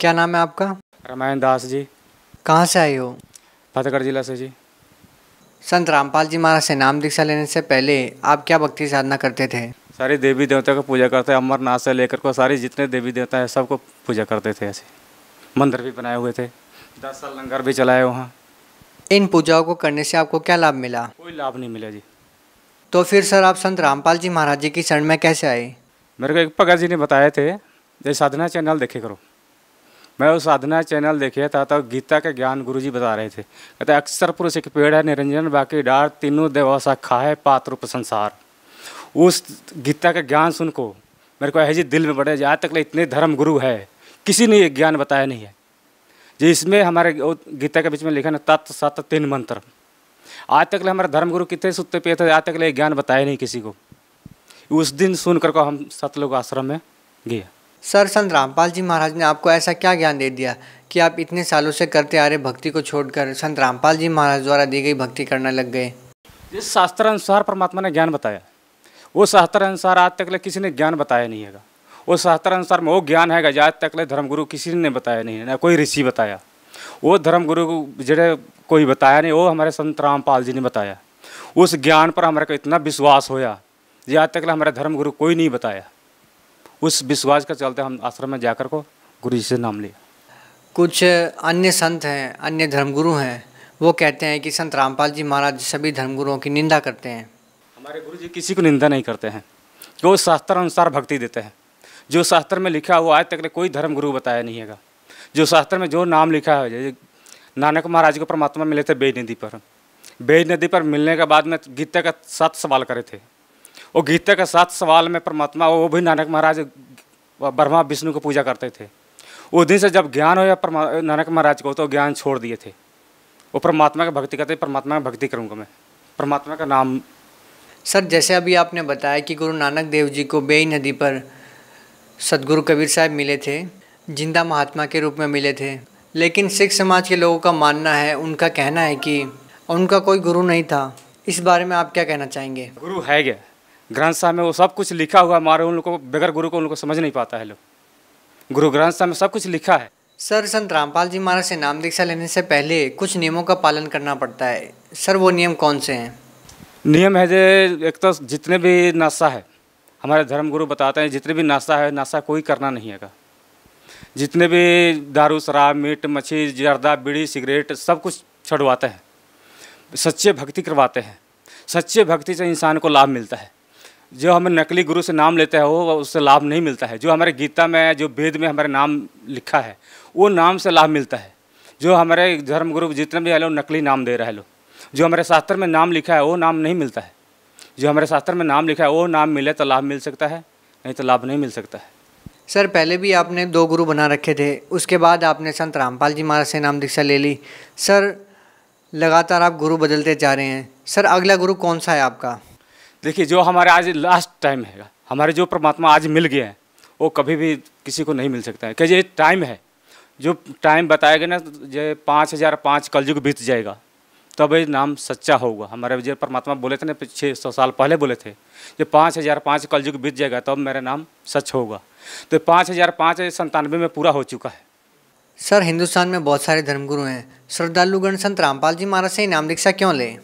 क्या नाम है आपका रामायण दास जी कहाँ से आए हो फतेहगढ़ जिला से जी संत रामपाल जी महाराज से नाम दीक्षा लेने से पहले आप क्या भक्ति साधना करते थे सारी देवी देवता को पूजा करते अमरनाथ से लेकर को सारी जितने देवी देवता है सबको पूजा करते थे ऐसे मंदिर भी बनाए हुए थे दस साल लंगर भी चलाए वहाँ इन पूजाओं को करने से आपको क्या लाभ मिला कोई लाभ नहीं मिला जी तो फिर सर आप संत रामपाल जी महाराज जी की शरण में कैसे आए मेरे को एक भगत जी ने बताए थे ये साधना चैनल देखे करो मैं वो साधना चैनल देखे था तो गीता के ज्ञान गुरु जी बता रहे थे कहते अक्सर पुरुष एक पेड़ है निरंजन बाकी डार तीनों देवासा खा है पात्र संसार उस गीता का ज्ञान सुन को मेरे को ऐसे दिल में बढ़े आज तक इतने धर्म गुरु है किसी ने ये ज्ञान बताया नहीं है जो इसमें हमारे गीता के बीच में लिखा ना तत् सत तीन मंत्र आज तक ले हमारे धर्मगुरु कितने सुत्ते पे थे आज तक ले ज्ञान बताया नहीं किसी को उस दिन सुन कर को हम सत लोग आश्रम में गए सर संत रामपाल जी महाराज ने आपको ऐसा क्या ज्ञान दे दिया कि आप इतने सालों से करते आ रहे भक्ति को छोड़कर संत रामपाल जी महाराज द्वारा दी गई भक्ति करने लग गए जिस शास्त्र अनुसार परमात्मा ने ज्ञान बताया वो शास्त्र अनुसार आज तक ले किसी ने ज्ञान बताया नहीं है वो शास्त्र अनुसार में वो ज्ञान है जाए तक धर्मगुरु किसी ने बताया नहीं ना कोई ऋषि बताया वो धर्मगुरु जड़े कोई बताया नहीं वो हमारे संत रामपाल जी ने बताया उस ज्ञान पर हमारे को इतना विश्वास होया जे आज तक हमारे धर्मगुरु कोई नहीं बताया उस विश्वास के चलते हम आश्रम में जाकर को गुरु जी से नाम लिया कुछ अन्य संत हैं अन्य धर्मगुरु हैं वो कहते हैं कि संत रामपाल जी महाराज सभी धर्मगुरुओं की निंदा करते हैं हमारे गुरु जी किसी को निंदा नहीं करते हैं वो शास्त्र अनुसार भक्ति देते हैं जो शास्त्र में लिखा हुआ आज तक ने कोई गुरु बताया नहीं हैगा जो शास्त्र में जो नाम लिखा है नानक महाराज को परमात्मा मिले थे बेज नदी पर बेज नदी पर मिलने के बाद में गीता का सात सवाल करे थे और गीता का सात सवाल में परमात्मा वो भी नानक महाराज ब्रह्मा विष्णु को पूजा करते थे उस दिन से जब ज्ञान हो होया नानक महाराज को तो ज्ञान छोड़ दिए थे वो परमात्मा का भक्ति करते परमात्मा का भक्ति करूँगा मैं परमात्मा का नाम सर जैसे अभी आपने बताया कि गुरु नानक देव जी को बेई नदी पर सदगुरु कबीर साहब मिले थे जिंदा महात्मा के रूप में मिले थे लेकिन सिख समाज के लोगों का मानना है उनका कहना है कि उनका कोई गुरु नहीं था इस बारे में आप क्या कहना चाहेंगे गुरु है क्या ग्रंथ साहब में वो सब कुछ लिखा हुआ हमारे उन लोगों को बगैर गुरु को उनको समझ नहीं पाता है लोग गुरु ग्रंथ साहब में सब कुछ लिखा है सर संत रामपाल जी महाराज से नाम दीक्षा लेने से पहले कुछ नियमों का पालन करना पड़ता है सर वो नियम कौन से हैं नियम है जे एक तो जितने भी नशा है हमारे धर्मगुरु बताते हैं जितने भी नाश्ता है नाश्ता कोई करना नहीं है का जितने भी दारू शराब मीट मछली जर्दा बीड़ी सिगरेट सब कुछ छुड़वाते हैं सच्चे भक्ति करवाते हैं सच्चे भक्ति से इंसान को लाभ मिलता है जो हमें नकली गुरु से नाम लेते हैं वो उससे लाभ नहीं मिलता है जो हमारे गीता में जो वेद में हमारे नाम लिखा है वो नाम से लाभ मिलता है जो हमारे धर्मगुरु जितने भी है लोग नकली नाम दे रहे हैं लोग जो हमारे शास्त्र में नाम लिखा है वो नाम नहीं मिलता है जो हमारे शास्त्र में नाम लिखा है वो नाम मिले तो लाभ मिल सकता है नहीं तो लाभ नहीं मिल सकता है सर पहले भी आपने दो गुरु बना रखे थे उसके बाद आपने संत रामपाल जी महाराज से नाम दीक्षा ले ली सर लगातार आप गुरु बदलते जा रहे हैं सर अगला गुरु कौन सा है आपका देखिए जो हमारे आज लास्ट टाइम है हमारे जो परमात्मा आज मिल गए हैं वो कभी भी किसी को नहीं मिल सकता है क्या ये टाइम है जो टाइम बताया गया ना ये पाँच हज़ार पाँच कल युग बीत जाएगा तब ये नाम सच्चा होगा हमारे विजय परमात्मा बोले थे ना पिछले सौ साल पहले बोले थे जो पाँच हज़ार पाँच कलयुग बीत जाएगा तब मेरा नाम सच होगा तो पाँच हज़ार पाँच संतानवे में पूरा हो चुका है सर हिंदुस्तान में बहुत सारे धर्मगुरु हैं श्रद्धालुगण संत रामपाल जी महाराज से नाम दीक्षा क्यों लें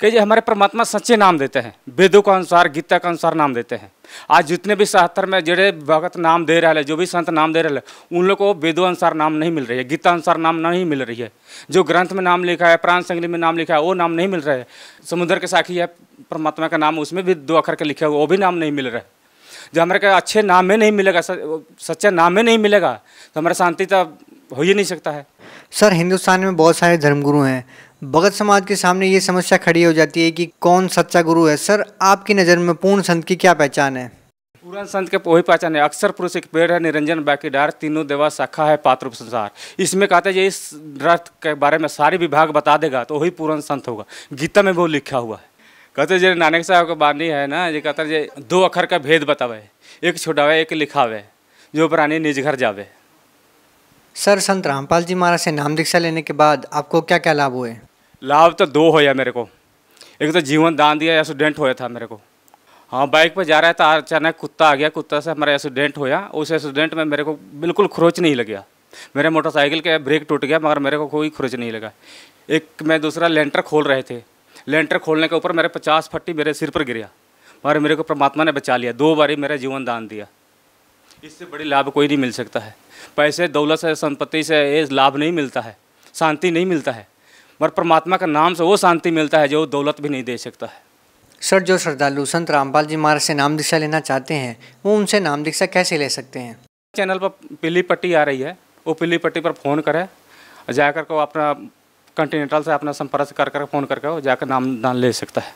कि हमारे परमात्मा सच्चे नाम देते हैं वेदों के अनुसार गीता के अनुसार नाम देते हैं आज जितने भी शास्त्र में जड़े भगत नाम दे रहे जो भी संत नाम दे रहे उन लोग को वेदों अनुसार नाम नहीं मिल रही है गीता अनुसार नाम नहीं मिल रही है जो ग्रंथ में नाम लिखा है प्राण संगली में नाम लिखा है वो नाम नहीं मिल रहा है समुद्र के साखी है परमात्मा का नाम उसमें भी दो अखर के लिखे है वो भी नाम नहीं मिल रहा है जो हमारे का अच्छे नाम में नहीं मिलेगा सच्चा नाम में नहीं मिलेगा तो हमारा शांति तो हो ही नहीं सकता है सर हिंदुस्तान में बहुत सारे धर्मगुरु हैं भगत समाज के सामने ये समस्या खड़ी हो जाती है कि कौन सच्चा गुरु है सर आपकी नज़र में पूर्ण संत की क्या पहचान है पूरा संत के वही पहचान है अक्सर पुरुष एक पेड़ है निरंजन डार तीनों देवा शाखा है पात्र संसार इसमें कहते हैं इस रथ के बारे में सारे विभाग बता देगा तो वही पूर्ण संत होगा गीता में वो लिखा हुआ है कहते जे नानक साहब का बानी है ना ये कहते जे दो अखर का भेद बतावे एक छोटावे एक लिखावे जो प्राणी निज घर जावे सर संत रामपाल जी महाराज से नाम दीक्षा लेने के बाद आपको क्या क्या लाभ हुए लाभ तो दो हो मेरे को एक तो जीवन दान दिया एक्सीडेंट होया था मेरे को हाँ बाइक पर जा रहा था तो अचानक कुत्ता आ गया कुत्ता से हमारा एक्सीडेंट होया उस एक्सीडेंट में मेरे को बिल्कुल खरोच नहीं लग मेरे मोटरसाइकिल के ब्रेक टूट गया मगर मेरे को कोई खरोच नहीं लगा एक मैं दूसरा लेंटर खोल रहे थे लेंटर खोलने के ऊपर मेरे पचास फट्टी मेरे सिर पर गिरा मगर मेरे को परमात्मा ने बचा लिया दो बारी मेरा जीवन दान दिया इससे बड़ी लाभ कोई नहीं मिल सकता है पैसे दौलत से संपत्ति से ये लाभ नहीं मिलता है शांति नहीं मिलता है मगर परमात्मा का नाम से वो शांति मिलता है जो दौलत भी नहीं दे सकता है सर जो श्रद्धालु संत रामपाल जी महाराज से नाम दीक्षा लेना चाहते हैं वो उनसे नाम दीक्षा कैसे ले सकते हैं चैनल पर पीली पट्टी आ रही है वो पीली पट्टी पर फ़ोन करें जाकर को अपना कंटिनेंटल से अपना संपर्क कर कर फ़ोन करके वो जाकर नाम दान ले सकता है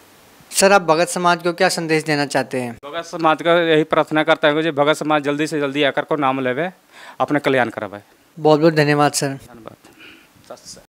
सर आप भगत समाज को क्या संदेश देना चाहते हैं भगत समाज का यही प्रार्थना करता है कि भगत समाज जल्दी से जल्दी आकर को नाम लेवे अपने कल्याण करवाए बहुत बहुत धन्यवाद सर धन्यवाद